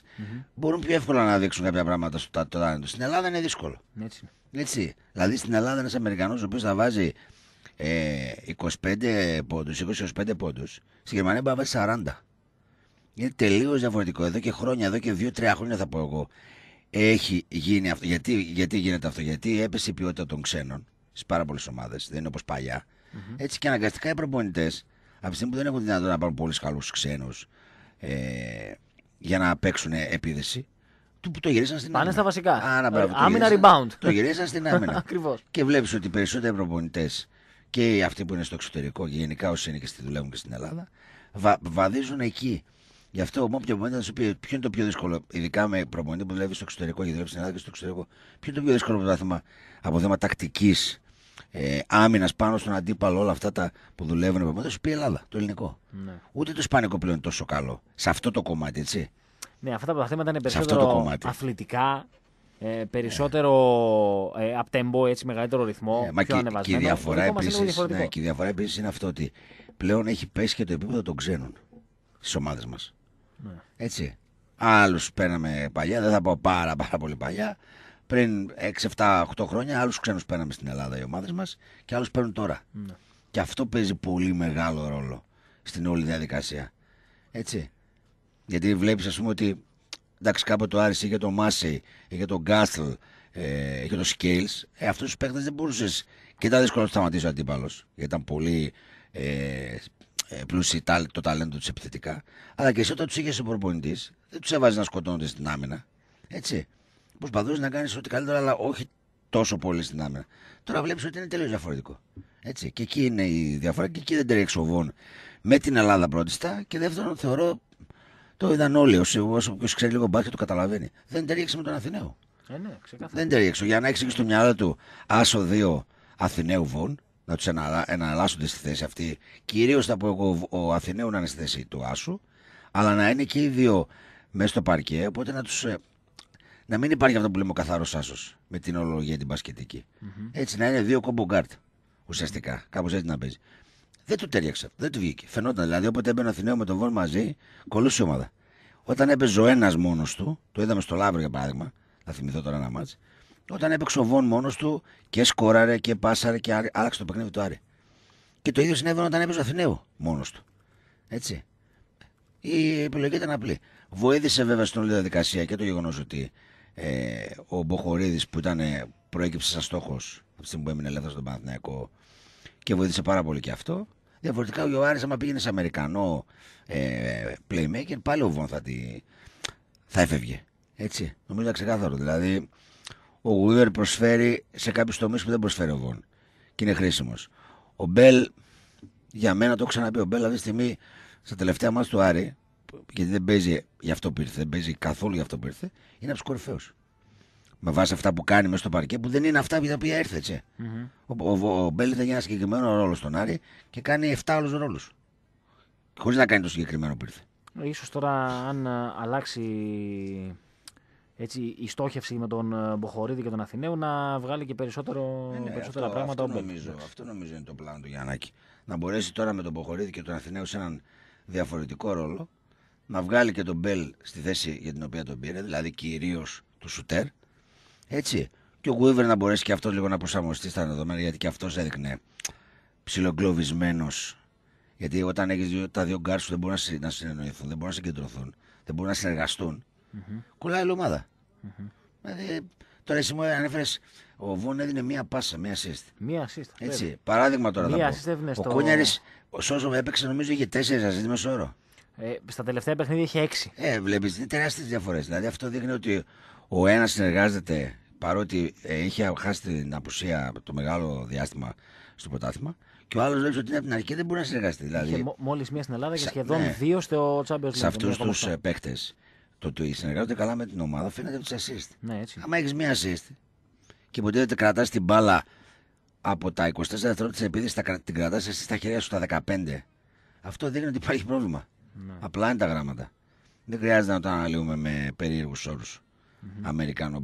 μπορούν πιο εύκολα να δείξουν κάποια πράγματα στο τάδε Στην Ελλάδα είναι δύσκολο. Έτσι. έτσι. Δηλαδή στην Ελλάδα ένας Αμερικανός ο οποίος θα βάζει ε, 25 πόντου, 20-25 πόντους, στη Γερμανία μπορεί να βάζει 40. Είναι τελείως διαφορετικό. Εδώ και χρόνια, εδώ και 2-3 χρόνια θα πω εγώ έχει γίνει αυτό. Γιατί, γιατί γίνεται αυτό, Γιατί έπεσε η ποιότητα των ξένων στις πάρα πολλές ομάδες. Δεν είναι όπως παλιά. Mm-hmm. Έτσι και αναγκαστικά οι προπονητές, από τη στιγμή που δεν έχουν δυνατότητα να πάρουν πολύ καλούς ξένους ε, για να παίξουν επίδεση, του το γυρίσαν στην άμυνα. Πάνε στα βασικά. άμυνα rebound. Το γυρίσαν στην άμυνα. Ακριβώς. Και βλέπεις ότι οι περισσότεροι προπονητές και αυτοί που είναι στο εξωτερικό και γενικά όσοι είναι και στη δουλεύουν και στην Ελλάδα, βα, βαδίζουν εκεί. Γι' αυτό μου όποια μπορεί να σου πει ποιο είναι το πιο δύσκολο, ειδικά με προπονητή που δουλεύεις στο εξωτερικό και δουλεύεις στην Ελλάδα και στο εξωτερικό, ποιο είναι το πιο δύσκολο πράγμα από θέμα τακτικής ε, άμυνας πάνω στον αντίπαλο, όλα αυτά τα που δουλεύουν οι θα σου πει η Ελλάδα, το ελληνικό. Ναι. Ούτε το σπάνικο πλέον είναι τόσο καλό. Σε αυτό το κομμάτι, έτσι. Ναι, αυτά τα θέματα είναι περισσότερο αθλητικά, ε, περισσότερο yeah. ε, ε tempo, έτσι μεγαλύτερο ρυθμό. Ε, μα πιο και, και, η διαφορά ναι, και η διαφορά επίσης είναι αυτό ότι πλέον έχει πέσει και το επίπεδο των ξένων στις ομάδες μας. Ναι. Έτσι. Άλλους παίρναμε παλιά, δεν θα πω πάρα, πάρα πολύ παλιά. Πριν 6-7-8 χρόνια, άλλους ξένους παίρναμε στην Ελλάδα οι ομάδες μας και άλλους παίρνουν τώρα. Ναι. Και αυτό παίζει πολύ μεγάλο ρόλο στην όλη διαδικασία. Έτσι. Γιατί βλέπεις, ας πούμε, ότι εντάξει, κάποτε το Άρης είχε το Μάση, είχε το Γκάστλ, ε, είχε το Σκέιλ. Ε, αυτούς τους παίχτες δεν μπορούσες και ήταν δύσκολο να σταματήσει ο αντίπαλος. Γιατί ήταν πολύ ε, ε, πλούσιοι το ταλέντο τους επιθετικά. Αλλά και εσύ όταν τους είχες προπονητής, δεν τους έβαζες να σκοτώνονται στην άμυνα. Έτσι. Προσπαθούσες να κάνεις ό,τι καλύτερο, αλλά όχι τόσο πολύ στην άμυνα. Τώρα βλέπεις ότι είναι τελείως διαφορετικό. Έτσι. Και εκεί είναι η διαφορά και εκεί δεν τρέχει ο με την Ελλάδα πρώτιστα και δεύτερον θεωρώ το είδαν όλοι. Όσο, όσο ξέρει λίγο μπάσκετ το καταλαβαίνει. Δεν τρέχει με τον Αθηναίο. Ε, ναι, δεν τρέχει. Για να έχεις στο μυαλό του άσο δύο Αθηναίου Βον, να τους εναλλάσσονται στη θέση αυτή. Κυρίως θα πω εγώ ο Αθηναίου να είναι στη θέση του Άσου, αλλά να είναι και οι δύο μέσα στο παρκέ. Οπότε να τους. Ε, να μην υπάρχει αυτό που λέμε ο καθαρό άσος με την ολογία την πασκετικη Έτσι να είναι δύο κομπογκάρτ ουσιαστικά. Κάπως έτσι να παίζει. Δεν του τέριαξε, δεν του βγήκε. Φαινόταν δηλαδή όποτε έμπαινε ο Αθηναίο με τον Βόλ μαζί, κολούσε η ομάδα. Όταν έπαιζε ο ένας μόνος του, το είδαμε στο Λάβρο για παράδειγμα, θα θυμηθώ τώρα ένα μάτς, όταν έπαιξε ο Βον μόνος του και σκόραρε και πάσαρε και άλλαξε το παιχνίδι του Άρη. Και το ίδιο συνέβαινε όταν έπαιζε ο Αθηναίο μόνος του. Έτσι. Η επιλογή ήταν απλή. Βοήθησε βέβαια στην όλη διαδικασία και το γεγονός ότι ε, ο Μποχορίδης που ήταν, ε, προέκυψε σαν στόχος από τη στιγμή που έμεινε ελεύθερος στον Παναθηναϊκό και βοήθησε πάρα πολύ και αυτό. Διαφορετικά ο Ιωάννης, άμα πήγαινε σε Αμερικανό ε, playmaker, πάλι ο Βον θα, θα έφευγε. Έτσι. Νομίζω ήταν ξεκάθαρο. Δηλαδή ο Γουίβερ προσφέρει σε κάποιους τομείς που δεν προσφέρει ο Βον. Και είναι χρήσιμος. Ο Μπέλ, για μένα το έχω ξαναπεί, ο Μπέλ αυτή τη στιγμή στα τελευταία μα του Άρη, γιατί δεν παίζει για αυτό που ήρθε, δεν παίζει καθόλου για αυτό που ήρθε, είναι από τους κορυφαίους. Με βάση αυτά που κάνει μέσα στο παρκέ, που δεν είναι αυτά για τα οποία ήρθε, Ο, ο, ο Μπέλ ήταν ένα συγκεκριμένο ρόλο στον Άρη και κάνει 7 άλλους ρόλους. Χωρίς να κάνει το συγκεκριμένο που ήρθε. Ίσως τώρα αν ε, αλλάξει έτσι, η στόχευση με τον ε, Μποχορίδη και τον Αθηναίου να βγάλει και περισσότερο, ναι, ναι περισσότερα αυτό, πράγματα. Αυτό νομίζω, αυτό νομίζω είναι το πλάνο του Γιαννάκη. Να μπορέσει τώρα με τον Μποχορίδη και τον Αθηναίου σε έναν διαφορετικό ρόλο να βγάλει και τον Μπέλ στη θέση για την οποία τον πήρε, δηλαδή κυρίως του Σουτέρ. Έτσι. Και ο Γκούιβερ να μπορέσει και αυτός λίγο να προσαρμοστεί στα δεδομένα, γιατί και αυτός έδειχνε ψιλογκλωβισμένο. Γιατί όταν έχεις τα δύο γκάρ σου δεν μπορούν να συνεννοηθούν, δεν μπορούν να συγκεντρωθούν, δεν μπορούν να συνεργαστούν. Mm-hmm. η ομάδα. Mm-hmm. Δηλαδή, τώρα εσύ μου ανέφερες, ο Βόν έδινε μία πάσα, μία assist. Μία assist. Έτσι. Παράδειγμα τώρα. Μία assist έδινε στο. Ο Κούνιαρης, ο έπαιξε νομίζω είχε τέσσερις assist μέσο όρο. Ε, στα τελευταία παιχνίδια είχε έξι. Ε, βλέπεις τεράστιες διαφορές. Δηλαδή αυτό δείχνει ότι ο ένας συνεργάζεται παρότι ε, είχε χάσει την απουσία το μεγάλο διάστημα στο πρωτάθλημα. Και ο άλλος λέει ότι είναι από την αρχή δεν μπορεί να συνεργαστεί. Δηλαδή... Μόλις μία στην Ελλάδα και σχεδόν ναι. δύο στο Champions League. Σε αυτούς του παίκτες το ότι συνεργάζονται καλά με την ομάδα φαίνεται από του assist. Ναι, έτσι. Άμα έχεις μία assist και υποτίθεται δεν κρατάς την μπάλα από τα 24 δευτερόλεπτα τη την κρατάς εσύ στα χέρια σου τα 15. Αυτό δείχνει ότι υπάρχει πρόβλημα. Ναι. Απλά είναι τα γράμματα. Δεν χρειάζεται να το αναλύουμε με περίεργους όρους hmm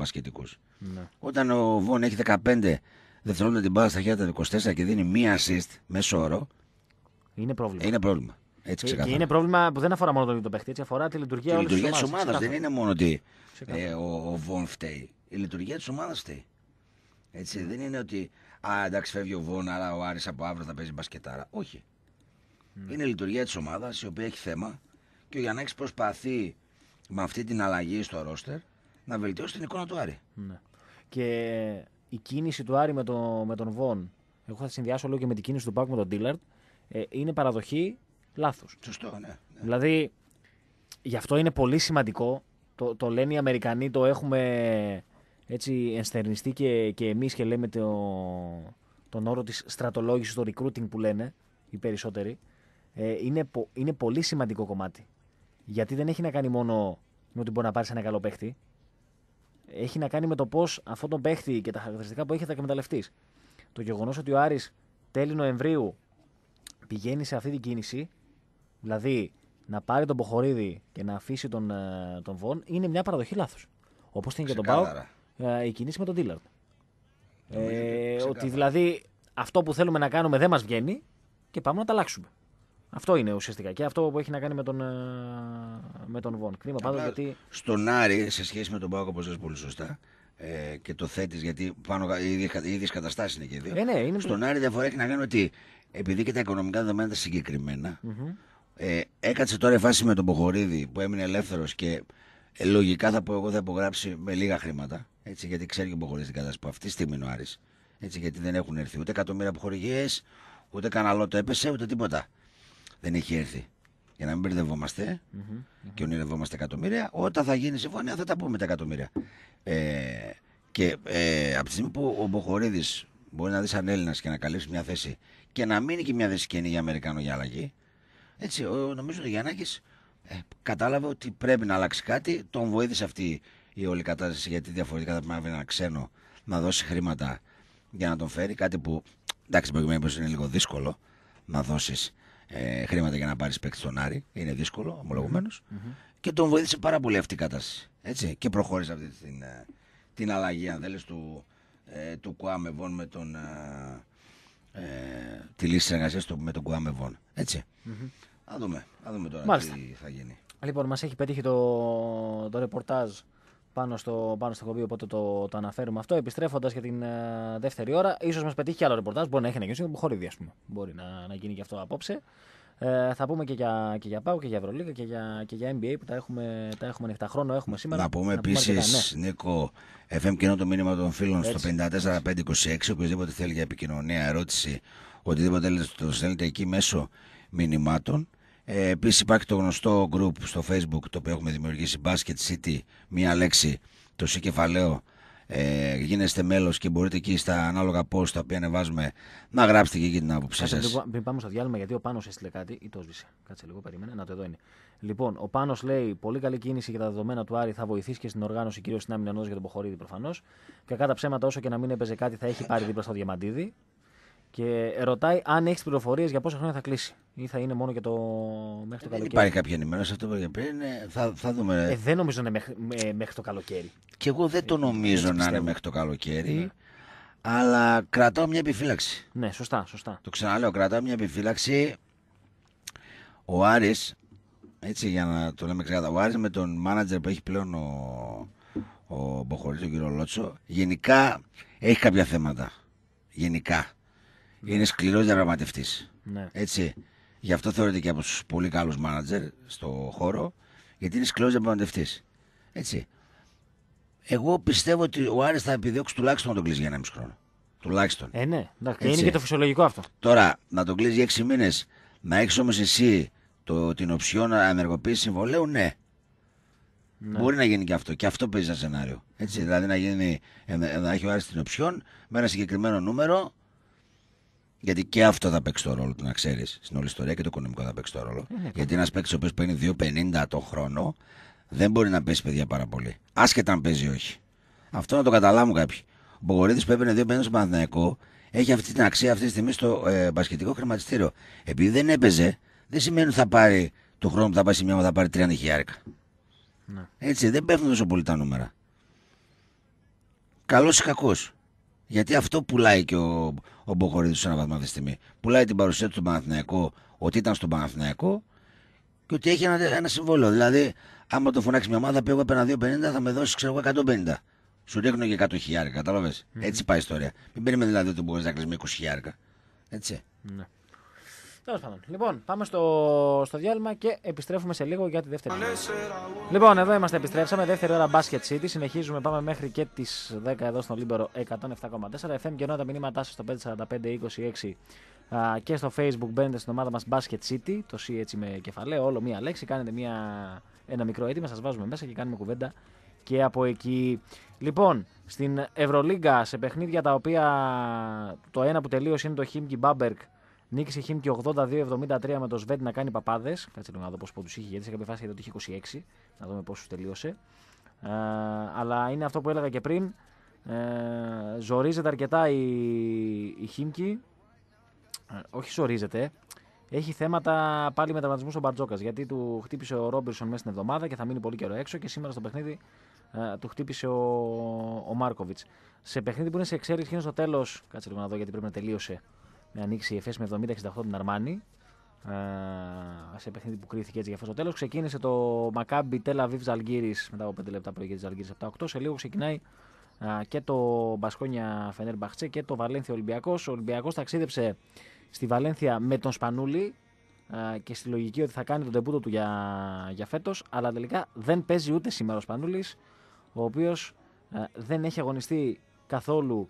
Ναι. Όταν ο Βον έχει 15 δευτερόλεπτα την μπάλα στα χέρια τα 24 και δίνει μία assist μέσω όρο. Είναι πρόβλημα. Είναι πρόβλημα. Έτσι ε, και είναι πρόβλημα που δεν αφορά μόνο τον ίδιο παίχτη, αφορά τη λειτουργία όλης της ομάδα. της ομάδας δεν είναι μόνο ότι ε, ο, ο Βον φταίει. Η λειτουργία της ομάδας φταίει. Έτσι, Δεν είναι ότι α, εντάξει, φεύγει ο Βον, άρα ο Άρης από αύριο θα παίζει μπασκετάρα. Όχι. Είναι η λειτουργία της ομάδας η οποία έχει θέμα και ο Γιάννης προσπαθεί με αυτή την αλλαγή στο ρόστερ να βελτιώσει την εικόνα του Άρη. Ναι. Και η κίνηση του Άρη με, το, με τον Βον, εγώ θα συνδυάσω λίγο και με την κίνηση του Πάκου με τον Τίλαρτ, ε, είναι παραδοχή λάθος. Σωστό, ναι, ναι, Δηλαδή, γι' αυτό είναι πολύ σημαντικό. Το, το λένε οι Αμερικανοί, το έχουμε έτσι ενστερνιστεί και, και εμείς και λέμε το, τον όρο της στρατολόγησης, το recruiting που λένε οι περισσότεροι. Ε, είναι, είναι πολύ σημαντικό κομμάτι. Γιατί δεν έχει να κάνει μόνο με ότι μπορεί να πάρεις ένα καλό παίχτη. Έχει να κάνει με το πώς αυτόν τον παίχτη και τα χαρακτηριστικά που έχει θα εκμεταλλευτείς. Το γεγονός ότι ο Άρης τέλη Νοεμβρίου πηγαίνει σε αυτή την κίνηση Δηλαδή, να πάρει τον Ποχορίδη και να αφήσει τον, ε, τον Βον είναι μια παραδοχή λάθος. Όπως είναι και τον Πάο ε, η κίνηση με τον Τίλαρντ. Ε, ότι δηλαδή αυτό που θέλουμε να κάνουμε δεν μας βγαίνει και πάμε να τα αλλάξουμε. Αυτό είναι ουσιαστικά και αυτό που έχει να κάνει με τον, ε, με τον Βον. Κρίμα πάντως γιατί. Στον Άρη, σε σχέση με τον Πάο, όπω πολύ σωστά, ε, και το θέτεις, γιατί πάνω οι ίδιες καταστάσεις είναι και δύο. Ναι, στον Άρη διαφορά έχει να κάνει ότι επειδή και τα οικονομικά δεδομένα είναι ε, έκατσε τώρα η φάση με τον Ποχορίδη που έμεινε ελεύθερος και ε, λογικά θα πω εγώ θα υπογράψει με λίγα χρήματα. Έτσι, γιατί ξέρει και ο Ποχορίδη την κατάσταση που αυτή τη στιγμή είναι Έτσι, γιατί δεν έχουν έρθει ούτε εκατομμύρια αποχορηγίες, ούτε καναλό το έπεσε, ούτε τίποτα. Δεν έχει έρθει. Για να μην μπερδευόμαστε mm-hmm, mm-hmm. και ονειρευόμαστε εκατομμύρια, όταν θα γίνει συμφωνία θα τα πούμε τα εκατομμύρια. Ε, και ε, από τη στιγμή που ο Μποχορίδη μπορεί να δεις σαν Έλληνας και να καλύψεις μια θέση και να μείνει και μια θέση για Αμερικάνο για αλλαγή, έτσι, νομίζω ότι ο Γιαννάκης ε, κατάλαβε ότι πρέπει να αλλάξει κάτι. Τον βοήθησε αυτή η όλη κατάσταση γιατί διαφορετικά θα πρέπει να ένα ξένο να δώσει χρήματα για να τον φέρει. Κάτι που εντάξει, προηγουμένως είναι λίγο δύσκολο να δώσεις ε, χρήματα για να πάρεις παίκτη στον Άρη. Είναι δύσκολο, ομολογουμένως. Και τον βοήθησε πάρα πολύ αυτή η κατάσταση. Έτσι, και προχώρησε αυτή την, ε, την αλλαγή, αν θέλεις, του, ε, του Κουάμεβον με τον. Ε, ε, τη λύση συνεργασία με τον Κουάμεβον. Έτσι. Mm-hmm. Να δούμε, τώρα τι θα γίνει. Λοιπόν, μας έχει πετύχει το, το ρεπορτάζ πάνω στο, πάνω στο κομπί, οπότε το, το αναφέρουμε αυτό. Επιστρέφοντας για την ε, δεύτερη ώρα, ίσως μας πετύχει και άλλο ρεπορτάζ. Μπορεί να έχει ένα γίνει Μπορεί να, να γίνει και αυτό απόψε. Ε, θα πούμε και για, και για Πάου και για Ευρωλίγα και για, και για NBA που τα έχουμε, τα έχουμε ανοιχτά χρόνο. Έχουμε σήμερα. Να πούμε επίση, ναι. Νίκο, FM κοινό το μήνυμα των φίλων Έτσι. στο 54526. Οποιοδήποτε θέλει για επικοινωνία, ερώτηση, οτιδήποτε θέλετε, το στέλνετε εκεί μέσω μηνυμάτων. Ε, επίσης υπάρχει το γνωστό group στο Facebook το οποίο έχουμε δημιουργήσει Basket City, μία λέξη, το C ε, γίνεστε μέλος και μπορείτε εκεί στα ανάλογα post τα οποία ανεβάζουμε να γράψετε και εκεί την άποψή σα. πριν πάμε στο διάλειμμα, γιατί ο Πάνος έστειλε κάτι ή το σβήσε. Κάτσε λίγο, περίμενε. Να το εδώ είναι. Λοιπόν, ο Πάνος λέει: Πολύ καλή κίνηση για τα δεδομένα του Άρη θα βοηθήσεις και στην οργάνωση κυρίως στην άμυνα ενός για τον Ποχορίδη προφανώς. Κακά τα ψέματα, όσο και να μην έπαιζε κάτι, θα έχει πάρει δίπλα στο διαμαντίδι. Και ρωτάει αν έχεις πληροφορίες για πόσα χρόνια θα κλείσει. Ή θα είναι μόνο για το μέχρι το ε, καλοκαίρι. Δεν υπάρχει κάποια ενημέρωση αυτό που πριν. Ναι, θα, θα δούμε. Ε, δεν νομίζω να είναι μέχρι, το καλοκαίρι. Και εγώ δεν το ε, νομίζω να είναι μέχρι το καλοκαίρι. Αλλά κρατάω μια επιφύλαξη. Ναι, σωστά, σωστά. Το ξαναλέω, κρατάω μια επιφύλαξη. Ο Άρης, έτσι για να το λέμε ξεκάθαρα, ο Άρης με τον μάνατζερ που έχει πλέον ο, ο τον κύριο Λότσο, γενικά έχει κάποια θέματα. Γενικά. Είναι σκληρός διαπραγματευτής. Ναι. Έτσι. Γι' αυτό θεωρείται και από τους πολύ καλούς μάνατζερ στο χώρο, γιατί είναι σκληρός διαπραγματευτής. Έτσι. Εγώ πιστεύω ότι ο Άρης θα επιδιώξει τουλάχιστον να τον κλείσει για ένα μισό χρόνο. Τουλάχιστον. Ε, ναι, είναι και το φυσιολογικό αυτό. Τώρα, να τον κλείσει για 6 μήνες, να έχεις όμως εσύ το, την οψιό να ενεργοποιήσεις συμβολέου, ναι. ναι. Μπορεί να γίνει και αυτό. Και αυτό παίζει ένα σενάριο. Έτσι, δηλαδή να, γίνει, να έχει ο Άρης την οψιόν με ένα συγκεκριμένο νούμερο γιατί και αυτό θα παίξει το ρόλο του, να ξέρεις. Στην όλη ιστορία και το οικονομικό θα παίξει το ρόλο. Ε, ναι, Γιατί ένας παίκτης ο οποίος παίρνει 2,50 το χρόνο δεν μπορεί να πέσει παιδιά πάρα πολύ. Άσχετα αν παίζει όχι. Αυτό να το καταλάβουν κάποιοι. Ο Μπογορίδης που έπαιρνε 2,50 στο Παναθηναϊκό έχει αυτή την αξία αυτή τη στιγμή στο ε, χρηματιστήριο. Επειδή δεν έπαιζε, δεν σημαίνει ότι θα πάρει το χρόνο που θα πάει σε μια θα πάρει 30 ναι. Έτσι, δεν πέφτουν τόσο πολύ τα νούμερα. Καλός ή κακός. Γιατί αυτό πουλάει και ο, ο Μποχορίδης σε ένα βαθμό αυτή τη στιγμή. Πουλάει την παρουσία του στον Παναθηναϊκό, ότι ήταν στον Παναθηναϊκό και ότι έχει ένα, ένα συμβόλαιο. Δηλαδή, άμα το φωνάξει μια ομάδα, πει εγώ 2,50, θα με δώσεις ξέρω 150. Σου ρίχνω και 100 χιλιάρικα, Έτσι πάει η ιστορία. Μην περιμένεις δηλαδή ότι μπορείς να κλείσει με 20 χιλιάρικα. Έτσι. Ναι. Τέλος πάντων. Λοιπόν, πάμε στο, στο διάλειμμα και επιστρέφουμε σε λίγο για τη δεύτερη ώρα. Λοιπόν, εδώ είμαστε, επιστρέψαμε. Δεύτερη ώρα Basket City. Συνεχίζουμε, πάμε μέχρι και τις 10 εδώ στον Λίμπερο 107,4. FM και τα μηνύματά σας στο 54526 και στο Facebook. Μπαίνετε στην ομάδα μας Basket City. Το C έτσι με κεφαλαίο, όλο μία λέξη. Κάνετε μία, ένα μικρό αίτημα, σας βάζουμε μέσα και κάνουμε κουβέντα και από εκεί. Λοιπόν, στην Ευρωλίγκα σε παιχνίδια τα οποία το ένα που τελείωσε είναι το Χίμκι Μπάμπερκ Νίκησε η χιμκη 82 82-73 με το Σβέντ να κάνει παπάδες. Κάτσε λίγο να δω πω τους είχε, γιατί σε κάποια φάση είδα ότι είχε 26. Να δούμε πόσου τελείωσε. Ε, αλλά είναι αυτό που έλεγα και πριν. Ε, ζορίζεται αρκετά η, η Χίμκι. Ε, όχι ζορίζεται. Έχει θέματα πάλι με τραυματισμούς ο Μπαρτζόκας. Γιατί του χτύπησε ο Ρόμπερσον μέσα στην εβδομάδα και θα μείνει πολύ καιρό έξω. Και σήμερα στο παιχνίδι ε, του χτύπησε ο, ο Μάρκοβιτ. Σε παιχνίδι που είναι σε εξέλιξη είναι στο τέλος. Κάτσε λίγο να δω γιατί πρέπει να τελείωσε με ανοίξει η ΕΦΕΣ με 70-68 την Αρμάνη. Ε, σε παιχνίδι που κρίθηκε έτσι για αυτό το τέλος. Ξεκίνησε το Μακάμπι Τελαβίβ Βιβ μετά από 5 λεπτά προηγή της Ζαλγκύρης 7-8. Σε λίγο ξεκινάει ε, και το Μπασκόνια Φενέρ Μπαχτσέ και το Βαλένθια Ολυμπιακός. Ο Ολυμπιακός ταξίδεψε στη Βαλένθια με τον Σπανούλη ε, και στη λογική ότι θα κάνει τον τεμπούτο του για, για φέτος. Αλλά τελικά δεν παίζει ούτε σήμερα ο Σπανούλης, ο οποίος δεν έχει αγωνιστεί καθόλου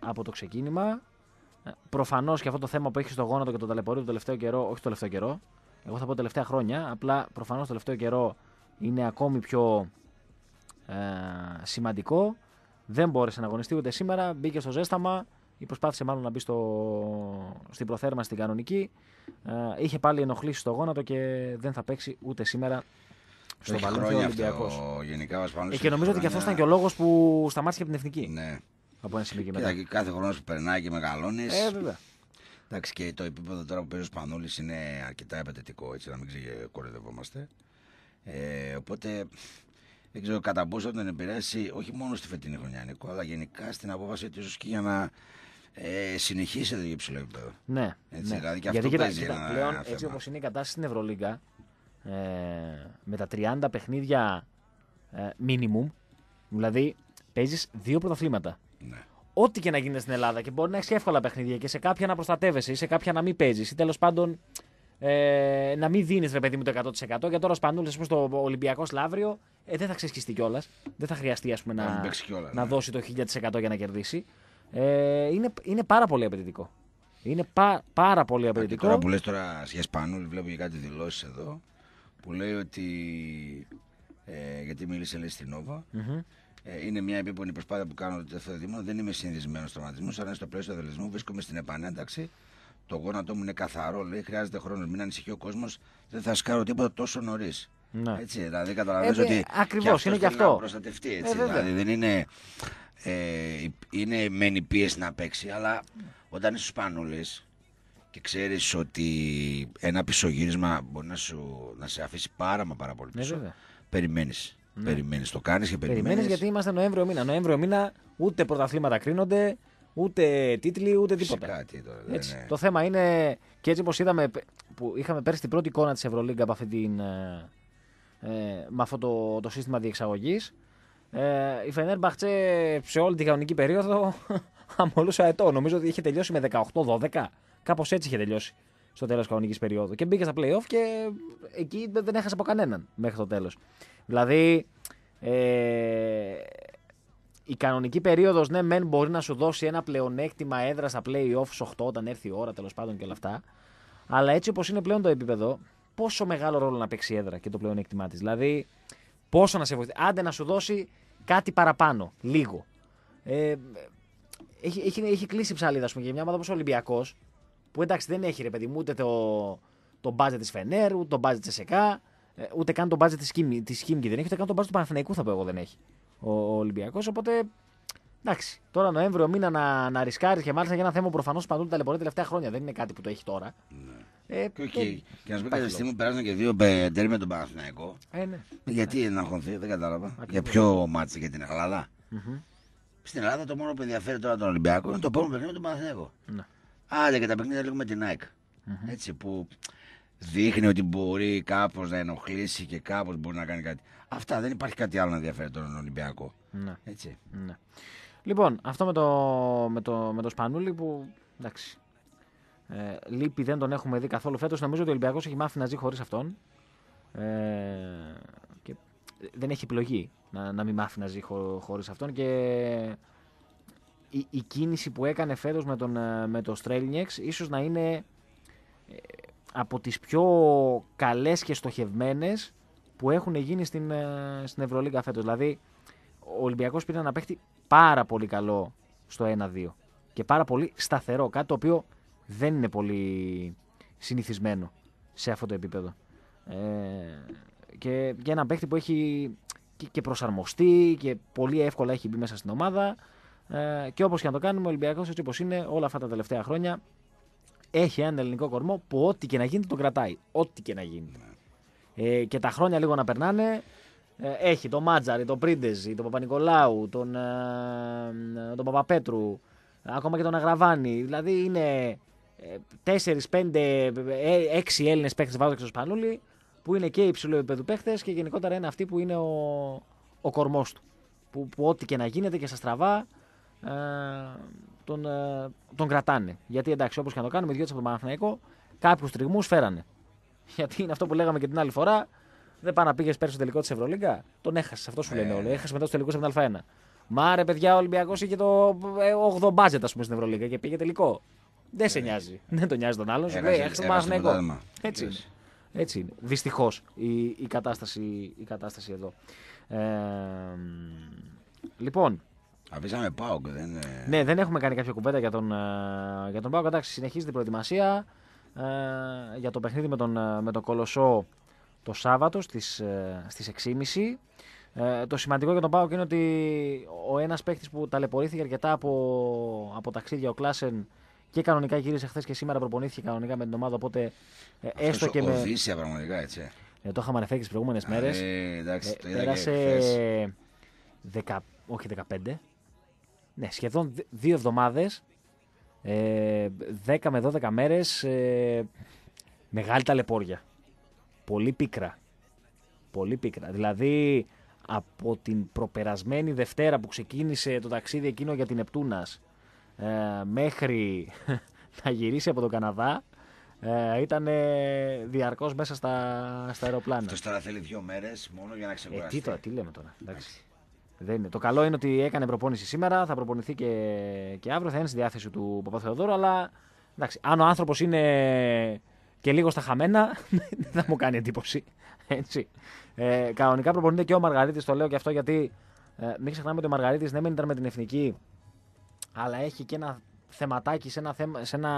από το ξεκίνημα. Ε, προφανώς και αυτό το θέμα που έχεις στο γόνατο και το ταλαιπωρεί το τελευταίο καιρό, όχι το τελευταίο καιρό, εγώ θα πω τελευταία χρόνια, απλά προφανώς το τελευταίο καιρό είναι ακόμη πιο ε, σημαντικό. Δεν μπόρεσε να αγωνιστεί ούτε σήμερα, μπήκε στο ζέσταμα ή προσπάθησε μάλλον να μπει στο, στην προθέρμανση την κανονική. Ε, είχε πάλι ενοχλήσει στο γόνατο και δεν θα παίξει ούτε σήμερα στον Παλαιό Ολυμπιακό. Και νομίζω ότι και αυτός ήταν και ο λόγος που σταμάτησε από την εθνική. Ναι από ένα σημείο και μετά. κάθε χρόνος που περνάει και μεγαλώνεις. Ε, βέβαια. Εντάξει, και το επίπεδο τώρα που παίζεις ο Σπανούλη είναι αρκετά επενδυτικό, έτσι να μην ξεκορδευόμαστε. Ε, οπότε δεν ξέρω κατά πόσο θα τον επηρεάσει όχι μόνο στη φετινή χρονιά, Νίκο, αλλά γενικά στην απόφαση του ίσως και για να ε, συνεχίσει το υψηλό επίπεδο. Ναι. Έτσι, ναι. Δηλαδή και αυτό κοιτά, ένα έτσι όπως είναι η κατάσταση στην Ευρωλίγκα, ε, με τα 30 παιχνίδια ε, minimum, δηλαδή παίζεις δύο πρωταθλήματα. Ναι. Ό,τι και να γίνει στην Ελλάδα και μπορεί να έχει εύκολα παιχνίδια και σε κάποια να προστατεύεσαι ή σε κάποια να μην παίζεις ή τέλος πάντων ε, να μην δίνεις ρε παιδί μου το 100%. Για τώρα ο Σπανούλη, ας πούμε, στο Ολυμπιακό Σλάβριο ε, δεν θα ξεσχιστεί κιόλας. Δεν θα χρειαστεί να, ναι. δώσει το 1000% για να κερδίσει. Ε, είναι, είναι πάρα πολύ απαιτητικό. Είναι πα, πάρα πολύ απαιτητικό. Τώρα που λες τώρα για Σπανούλη, βλέπω και κάτι δηλώσεις εδώ που λέει ότι. Ε, γιατί μίλησε λέει στην νοβα ε, είναι μια επίπονη προσπάθεια που κάνω το τελευταίο Δεν είμαι στο τραυματισμό, αλλά στο πλαίσιο του δελεσμού βρίσκομαι στην επανένταξη. Το γόνατό μου είναι καθαρό, λέει. Χρειάζεται χρόνος. Μην ανησυχεί ο κόσμος. Δεν θα σκάρω τίποτα τόσο νωρίς. Ναι. Έτσι, δηλαδή καταλαβαίνω ε, ότι ακριβώς, είναι και αυτό. να προστατευτεί. Ε, έτσι, ε, δηλαδή δεν είναι, ε, είναι μεν η πίεση να παίξει, αλλά όταν είσαι σπανούλης και ξέρεις ότι ένα πισωγύρισμα μπορεί να, σου, σε αφήσει πάρα μα πάρα πολύ πίσω, ε, ναι. Περιμένεις, το κάνεις και περιμένεις. Περιμένεις γιατί είμαστε Νοέμβριο μήνα. Νοέμβριο μήνα ούτε πρωταθλήματα κρίνονται, ούτε τίτλοι, ούτε τίποτα. Κάτι έτσι. Το θέμα είναι και έτσι όπως είδαμε που είχαμε πέρσει την πρώτη εικόνα της Ευρωλίγκα ε, ε, με αυτό το, το σύστημα διεξαγωγής. Ε, η Φενέρ Μπαχτσέ σε όλη την κανονική περίοδο αμολούσε αετό. Νομίζω ότι είχε τελειώσει με 18-12. Κάπως έτσι είχε τελειώσει στο τέλος της κανονικής περίοδου. Και μπήκε στα playoff και εκεί δεν έχασε από κανέναν μέχρι το τέλος. Δηλαδή, ε, η κανονική περίοδος, ναι, μεν μπορεί να σου δώσει ένα πλεονέκτημα έδρας στα playoffs 8 όταν έρθει η ώρα τέλος πάντων και όλα αυτά. Αλλά έτσι όπως είναι πλέον το επίπεδο, πόσο μεγάλο ρόλο να παίξει η έδρα και το πλεονέκτημά της. Δηλαδή, πόσο να σε βοηθήσει. Άντε να σου δώσει κάτι παραπάνω, λίγο. Ε, έχει, έχει, έχει κλείσει ψαλίδα, ας πούμε, για μια ομάδα όπως ο Ολυμπιακός, που εντάξει δεν έχει ρε παιδί μου ούτε το, το μπάτζε της Φενέρου, το μπάζε της ΕΣΕΚΑ. Ε, ούτε καν τον budget τη Χίμκι δεν έχει, ούτε καν τον budget του Παναθηναϊκού θα πω εγώ δεν έχει ο, Ολυμπιακός. Οπότε εντάξει, τώρα Νοέμβριο μήνα να, να ρισκάρεις και μάλιστα για ένα θέμα που προφανώς παντού ταλαιπωρεί τελευταία χρόνια. Δεν είναι κάτι που το έχει τώρα. Ναι. Ε, και, να σου πω κάποια στιγμή περάσαν και δύο ε, ντέρ με τον Παναθηναϊκό. Ε, ναι. Γιατί ε, να χωνθεί, δεν κατάλαβα. Για ποιο μάτσο για την ελλαδα mm-hmm. Στην Ελλάδα το μόνο που ενδιαφέρει τώρα τον Ολυμπιακό είναι το πρώτο παιχνίδι με τον Παναθηναϊκό. Ναι. και τα παιχνίδια λίγο με την ΑΕΚ. Έτσι που δείχνει ότι μπορεί κάπως να ενοχλήσει και κάπως μπορεί να κάνει κάτι. Αυτά δεν υπάρχει κάτι άλλο να ενδιαφέρει τον Ολυμπιακό. Ναι. Έτσι. Ναι. Λοιπόν, αυτό με το, με το, Σπανούλη που εντάξει, ε, δεν τον έχουμε δει καθόλου φέτος. Νομίζω ότι ο Ολυμπιακός έχει μάθει να ζει χωρίς αυτόν. Ε, και δεν έχει επιλογή να, να μην μάθει να ζει χω, χωρίς αυτόν και η, κίνηση που έκανε φέτος με τον, ε, με το ίσως να είναι από τις πιο καλές και στοχευμένες που έχουν γίνει στην, ε, στην Ευρωλίγκα φέτος. Δηλαδή, ο Ολυμπιακός πήρε ένα παίχτη πάρα πολύ καλό στο 1-2 και πάρα πολύ σταθερό, κάτι το οποίο δεν είναι πολύ συνηθισμένο σε αυτό το επίπεδο. Ε, και για να παίχτη που έχει και προσαρμοστεί και πολύ εύκολα έχει μπει μέσα στην ομάδα. Ε, και όπως και να το κάνουμε, ο Ολυμπιακός έτσι όπως είναι όλα αυτά τα τελευταία χρόνια έχει έναν ελληνικό κορμό που ό,τι και να γίνει τον κρατάει. Ό,τι και να γίνει. Ναι. Ε, και τα χρόνια λίγο να περνάνε. Ε, έχει τον Μάτζαρη, τον Πρίντεζη, τον Παπα-Νικολάου, τον, ε, ε, τον Παπαπέτρου, ακόμα και τον Αγραβάνη. Δηλαδή είναι 4-5-6 Έλληνε παίχτε βάζοντας και στο Σπανούλι που είναι και υψηλό επίπεδο παίχτε και γενικότερα είναι αυτοί που είναι ο, ο κορμός του. Που, που ό,τι και να γίνεται και στα στραβά ε, τον, ε, τον κρατάνε. Γιατί εντάξει, όπως και να το κάνουμε, διότι από τον Παναθηναϊκό κάποιους τριγμούς φέρανε. Γιατί είναι αυτό που λέγαμε και την άλλη φορά. Δεν πάνε να πήγες πέρσι στο τελικό της Ευρωλίγκα. Τον έχασες. Αυτό σου ε. λένε όλοι. Έχασες μετά του τελικού από την Α1. Μα ρε παιδιά, ο Ολυμπιακός είχε το 8ο ε, μπάζετ ας πούμε, στην Ευρωλίγκα και πήγε τελικό. Δεν σε νοιάζει. Δεν τον νοιάζει τον άλλον. Σου λέει, έχασε Παναθηναϊκό. Έτσι είναι. Δυστυχώς η, η, κατάσταση, η κατάσταση εδώ. Ε, λοιπόν, Αφήσαμε Πάοκ, δεν Ναι, δεν έχουμε κάνει κάποια κουβέντα για τον, ε, για τον Πάοκ. Εντάξει, συνεχίζεται η προετοιμασία ε, για το παιχνίδι με τον, ε, με τον Κολοσσό το Σάββατο στις ε, 6.30. Ε, το σημαντικό για τον Πάοκ είναι ότι ο ένας παίκτης που ταλαιπωρήθηκε αρκετά από, από ταξίδια, ο Κλάσεν, και κανονικά γύρισε χθες και σήμερα προπονήθηκε κανονικά με την ομάδα. Οπότε ε, έστω και με. Οδύσσια, πραγματικά έτσι. Ε, το είχαμε αναφέρει τις προηγούμενες μέρες. Ε, εντάξει, το είδα Πέρασε. όχι 15, ναι, σχεδόν δύο εβδομάδες, ε, 10 με 12 μέρες, ε, μεγάλη ταλαιπώρια. Πολύ πίκρα. Πολύ πίκρα. Δηλαδή, από την προπερασμένη Δευτέρα που ξεκίνησε το ταξίδι εκείνο για την Επτούνας ε, μέχρι να γυρίσει από τον Καναδά, ε, ήταν διαρκώς μέσα στα, στα αεροπλάνα. Αυτός τώρα θέλει δύο μέρες μόνο για να ξεκουραστεί. Ε, τι, τώρα, τι λέμε τώρα. Εντάξει. Δεν Το καλό είναι ότι έκανε προπόνηση σήμερα, θα προπονηθεί και, και αύριο, θα είναι στη διάθεση του Παπαθεοδόρου, αλλά εντάξει, αν ο άνθρωπος είναι και λίγο στα χαμένα, δεν θα μου κάνει εντύπωση. Έτσι. Ε, κανονικά προπονείται και ο Μαργαρίτης, το λέω και αυτό γιατί ε, μην ξεχνάμε ότι ο Μαργαρίτης ναι, μεν ήταν με την εθνική, αλλά έχει και ένα θεματάκι σε ένα, σε ένα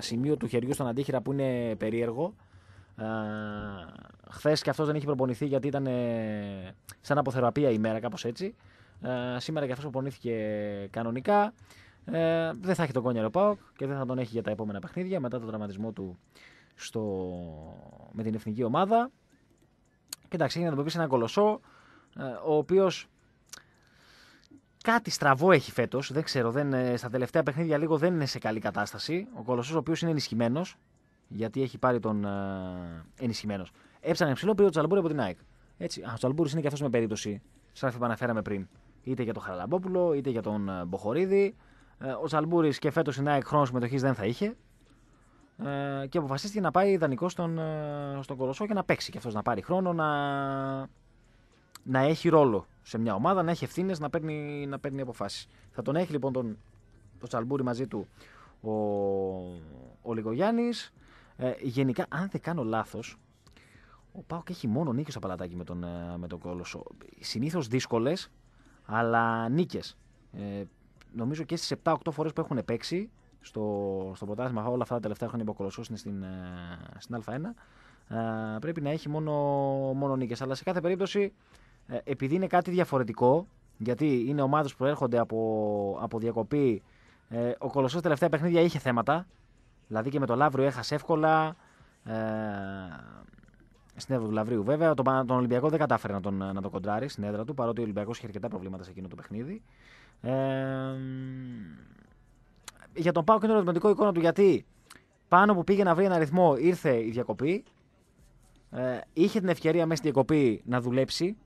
σημείο του χεριού στον αντίχειρα που είναι περίεργο. Ε, Χθες και αυτός δεν είχε προπονηθεί γιατί ήταν σαν αποθεραπεία ημέρα, κάπως έτσι. Ε, σήμερα και αυτός προπονήθηκε κανονικά. Ε, δεν θα έχει τον Κόνιαρο Πάοκ και δεν θα τον έχει για τα επόμενα παιχνίδια μετά τον τραυματισμό του στο... με την εθνική ομάδα. Κοιτάξτε, έχει να τον πει ένα κολοσσό ο οποίος κάτι στραβό έχει φέτος. Δεν ξέρω, δεν, στα τελευταία παιχνίδια λίγο δεν είναι σε καλή κατάσταση. Ο κολοσσός, ο οποίος είναι ενισχυμένος, γιατί έχει πάρει τον ε, ενισχυμένος. Έψανε ψηλό, πήρε ο Τσαλμπούρη από την ΑΕΚ. Έτσι, ο Τσαλμπούρης είναι και αυτός με περίπτωση, σαν που αναφέραμε πριν. Είτε για τον Χαραλαμπόπουλο, είτε για τον ε, Μποχορίδη. Ε, ο Τσαλμπούρης και φέτος η ΑΕΚ χρόνος συμμετοχής δεν θα είχε. Ε, και αποφασίστηκε να πάει ιδανικό στον, ε, στον Κοροσό και να παίξει και αυτός να πάρει χρόνο, να, να έχει ρόλο σε μια ομάδα, να έχει ευθύνες, να παίρνει, να παίρνει αποφάσεις. Θα τον έχει λοιπόν τον, τον Τσαλμπούρη μαζί του ο, ο Λιγογιάννης ε, γενικά, αν δεν κάνω λάθος, ο Πάοκ έχει μόνο νίκες στο παλατάκι με τον, ε, με τον Κόλοσο. Συνήθως δύσκολες, αλλά νίκες. Ε, νομίζω και στις 7-8 φορές που έχουν παίξει στο, στο όλα αυτά τα τελευταία χρόνια που ο Κολοσσός είναι στην, ε, στην Α1, ε, πρέπει να έχει μόνο, μόνο νίκες. Αλλά σε κάθε περίπτωση, επειδή είναι κάτι διαφορετικό, γιατί είναι ομάδες που έρχονται από, από διακοπή, ε, ο Κολοσσός τελευταία παιχνίδια είχε θέματα. Δηλαδή και με το Λαύριο έχασε εύκολα. Ε, στην έδρα του Λαβρίου, βέβαια. Τον, τον Ολυμπιακό δεν κατάφερε να τον, να τον κοντράρει στην έδρα του, παρότι ο Ολυμπιακός είχε αρκετά προβλήματα σε εκείνο το παιχνίδι. Ε, για τον Πάο και είναι ερωτηματικό εικόνα του γιατί πάνω που πήγε να βρει ένα ρυθμό ήρθε η διακοπή. Ε, είχε την ευκαιρία μέσα στη διακοπή να δουλέψει,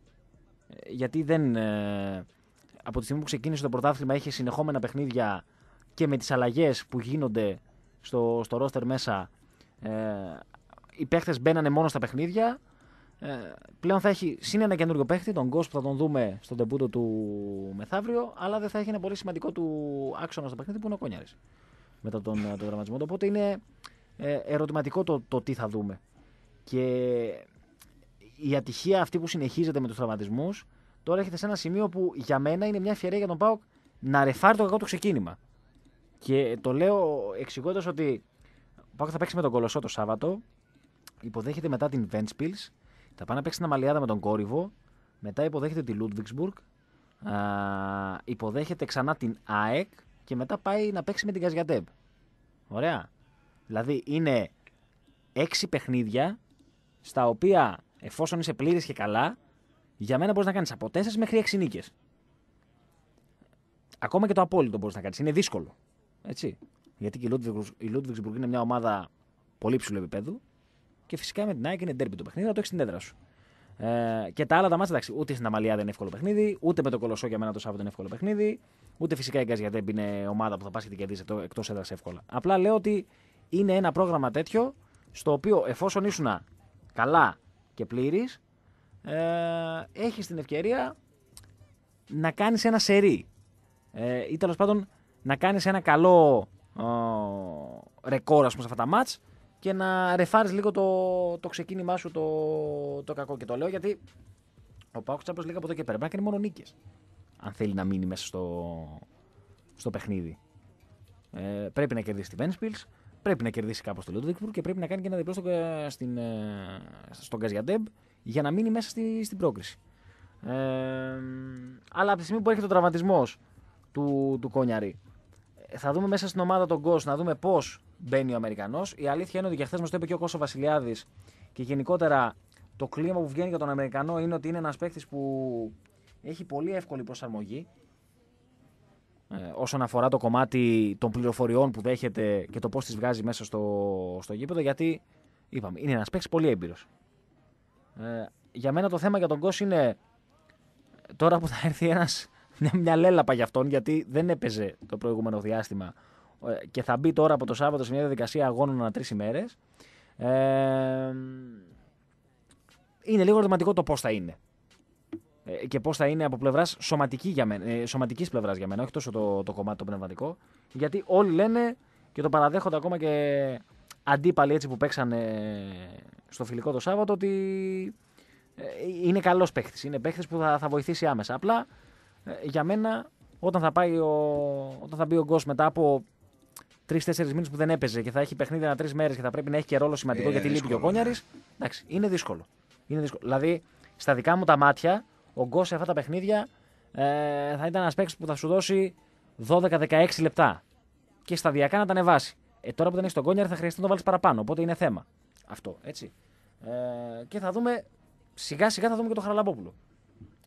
γιατί δεν. Ε, από τη στιγμή που ξεκίνησε το πρωτάθλημα είχε συνεχόμενα παιχνίδια και με τις αλλαγές που γίνονται στο, στο ρόστερ μέσα. Ε, οι παίχτε μπαίνανε μόνο στα παιχνίδια. Ε, πλέον θα έχει συν ένα καινούριο παίχτη, τον Ghost που θα τον δούμε στον τεμπούτο του μεθαύριο, αλλά δεν θα έχει ένα πολύ σημαντικό του άξονα στο παιχνίδι που είναι ο Κόνιαρης μετά τον, ε, τον τραυματισμό του. Οπότε είναι ε, ερωτηματικό το, το τι θα δούμε. Και η ατυχία αυτή που συνεχίζεται με τους τραυματισμούς τώρα έρχεται σε ένα σημείο που για μένα είναι μια ευκαιρία για τον Πάοκ να ρεφάρει το κακό του ξεκίνημα. Και το λέω εξηγώντας ότι ο θα παίξει με τον Κολοσσό το Σάββατο. Υποδέχεται μετά την Βέντσπιλ. Θα πάει να παίξει την Αμαλιάδα με τον Κόρυβο. Μετά υποδέχεται τη Λούντβιξμπουργκ. Υποδέχεται ξανά την ΑΕΚ. Και μετά πάει να παίξει με την Καζιατέμπ. Ωραία. Δηλαδή είναι έξι παιχνίδια στα οποία εφόσον είσαι πλήρης και καλά, για μένα μπορείς να κάνεις από τέσσερις μέχρι έξι νίκες. Ακόμα και το απόλυτο μπορείς να κάνεις. Είναι δύσκολο. Έτσι. Γιατί και η Λούντβιξμπουργκ είναι μια ομάδα πολύ ψηλού επίπεδου. Και φυσικά με την ΑΕΚ είναι ντέρμπι το παιχνίδι, να το έχεις στην έδρα σου. Ε, και τα άλλα τα μάτια, εντάξει, ούτε στην Αμαλία δεν είναι εύκολο παιχνίδι, ούτε με το Κολοσσό για μένα το Σάββατο είναι εύκολο παιχνίδι, ούτε φυσικά η Γκάζια δεν είναι ομάδα που θα πας και την το εκτό έδρας εύκολα. Απλά λέω ότι είναι ένα πρόγραμμα τέτοιο, στο οποίο εφόσον ήσουν καλά και πλήρης, ε, έχεις την ευκαιρία να κάνεις ένα σερί. Ε, ή τέλος πάντων να κάνεις ένα καλό ρεκόρ πούμε, σε αυτά τα μάτ και να ρεφάρεις λίγο το, το ξεκίνημά σου το, το κακό. Και το λέω γιατί ο Πάουκ Τσάπρο λίγα από εδώ και πέρα πρέπει να κάνει μόνο νίκες. Αν θέλει να μείνει μέσα στο, στο παιχνίδι. Ε, πρέπει να κερδίσει τη Βένσπιλ, πρέπει να κερδίσει κάπως το Λούντβικμπουργκ και πρέπει να κάνει και ένα διπλό στο, ε, στην, ε, στον Καζιαντέμπ για να μείνει μέσα στη, στην πρόκριση. Ε, αλλά από τη στιγμή που έρχεται ο τραυματισμός του, του Κόνιαρη, θα δούμε μέσα στην ομάδα τον ΚΟΣ να δούμε πώς μπαίνει ο Αμερικανός. Η αλήθεια είναι ότι και χθες μας το είπε και ο Κώσο Βασιλιάδης και γενικότερα το κλίμα που βγαίνει για τον Αμερικανό είναι ότι είναι ένας παίχτης που έχει πολύ εύκολη προσαρμογή ε, όσον αφορά το κομμάτι των πληροφοριών που δέχεται και το πώς τις βγάζει μέσα στο, στο γήπεδο. Γιατί είπαμε, είναι ένας παίκτης πολύ έμπειρος. Ε, για μένα το θέμα για τον Κώσο είναι τώρα που θα έρθει ένας μια λέλαπα για αυτόν γιατί δεν έπαιζε το προηγούμενο διάστημα ε, και θα μπει τώρα από το Σάββατο σε μια διαδικασία αγώνων ανά τρεις ημέρες. Ε, είναι λίγο ερωτηματικό το πώς θα είναι. Ε, και πώς θα είναι από πλευράς σωματική για μένα, ε, σωματικής πλευράς για μένα, όχι τόσο το, το κομμάτι το πνευματικό. Γιατί όλοι λένε και το παραδέχονται ακόμα και αντίπαλοι έτσι που παίξαν στο φιλικό το Σάββατο ότι ε, είναι καλός παίχτη. Είναι παίχτη που θα, θα βοηθήσει άμεσα. Απλά ε, για μένα, όταν θα, πάει ο, όταν θα μπει ο Γκος μετά από τρει-τέσσερι μήνες που δεν έπαιζε και θα έχει παιχνίδι ένα τρεις μέρες και θα πρέπει να έχει και ρόλο σημαντικό ε, γιατί δύσκολο, λείπει ναι. ο Κόνιαρης. Εντάξει, είναι δύσκολο. είναι δύσκολο. Δηλαδή, στα δικά μου τα μάτια, ο Γκος σε αυτά τα παιχνίδια ε, θα ήταν ένας παίκτης που θα σου δώσει 12-16 λεπτά και σταδιακά να τα ανεβάσει. Ε, τώρα που δεν έχεις τον Κόνιαρη θα χρειαστεί να το βάλεις παραπάνω. Οπότε είναι θέμα αυτό. Έτσι. Ε, και θα δούμε, σιγά σιγά θα δούμε και τον Χαραλαμπόπουλο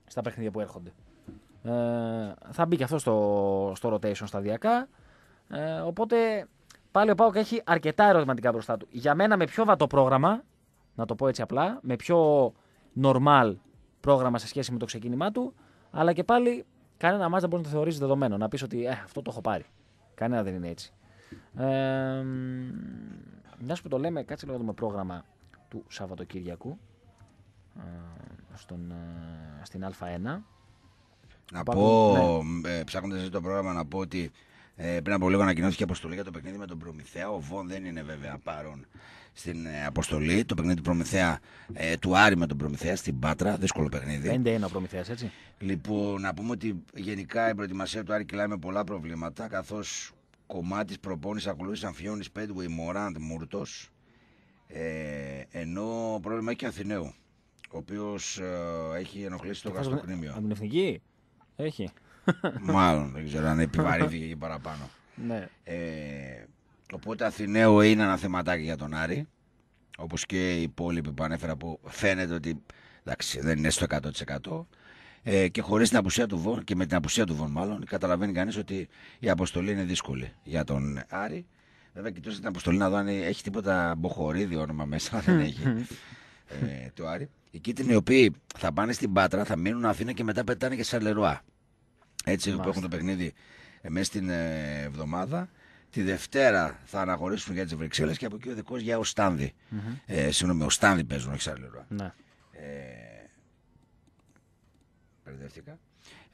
στα παιχνίδια που έρχονται. Ε, θα μπει και αυτό στο, στο rotation σταδιακά. Ε, οπότε πάλι ο Πάοκ έχει αρκετά ερωτηματικά μπροστά του. Για μένα με πιο βατό πρόγραμμα, να το πω έτσι απλά, με πιο normal πρόγραμμα σε σχέση με το ξεκίνημά του, αλλά και πάλι κανένα μας δεν μπορεί να το θεωρήσει δεδομένο. Να πεις ότι ε, αυτό το έχω πάρει. Κανένα δεν είναι έτσι. Ε, Μια που το λέμε, κάτσε λίγο το πρόγραμμα του Σαββατοκύριακου ε, ε, στην Α1. Να πω, ναι. Ε, ψάχνοντας το πρόγραμμα, να πω ότι ε, πριν από λίγο ανακοινώθηκε η αποστολή για το παιχνίδι με τον Προμηθέα. Ο Βον δεν είναι βέβαια παρόν στην ε, αποστολή. Το παιχνίδι του Προμηθέα, ε, του Άρη με τον Προμηθέα στην Πάτρα. Δύσκολο παιχνίδι. 5-1 Προμηθέας, έτσι. Λοιπόν, να πούμε ότι γενικά η προετοιμασία του Άρη κυλάει με πολλά προβλήματα. Καθώς κομμάτι προπόνηση ακολούθησαν Φιόνι Πέντουι, Μωράντ, Μούρτο. Ε, ενώ πρόβλημα έχει και Αθηναίου, ο οποίος έχει ενοχλήσει το γαστοκνήμιο. Από την εθνική. Έχει. Μάλλον δεν ξέρω αν επιβαρύνθηκε και παραπάνω. Ναι. Ε, οπότε Αθηναίο είναι ένα θεματάκι για τον Άρη. Όπως και οι υπόλοιποι που ανέφερα που φαίνεται ότι δεν είναι στο 100%. Ε, και χωρίς την απουσία του Βον, και με την απουσία του Βον μάλλον, καταλαβαίνει κανείς ότι η αποστολή είναι δύσκολη για τον Άρη. Βέβαια κοιτούσε την αποστολή να δω αν έχει τίποτα μποχορίδι όνομα μέσα, δεν έχει ε, το Άρη. Οι κίτρινοι οι οποίοι θα πάνε στην Πάτρα, θα μείνουν Αθήνα και μετά πετάνε και σε Αλερουά. Έτσι που έχουν το παιχνίδι ε, μέσα στην ε, εβδομάδα. Τη Δευτέρα θα αναχωρήσουν για τις Βρυξέλλες και από εκεί ο δικός για Οστάνδη. Mm-hmm. συγγνώμη, Οστάνδη παίζουν, όχι σε Ναι. Ε,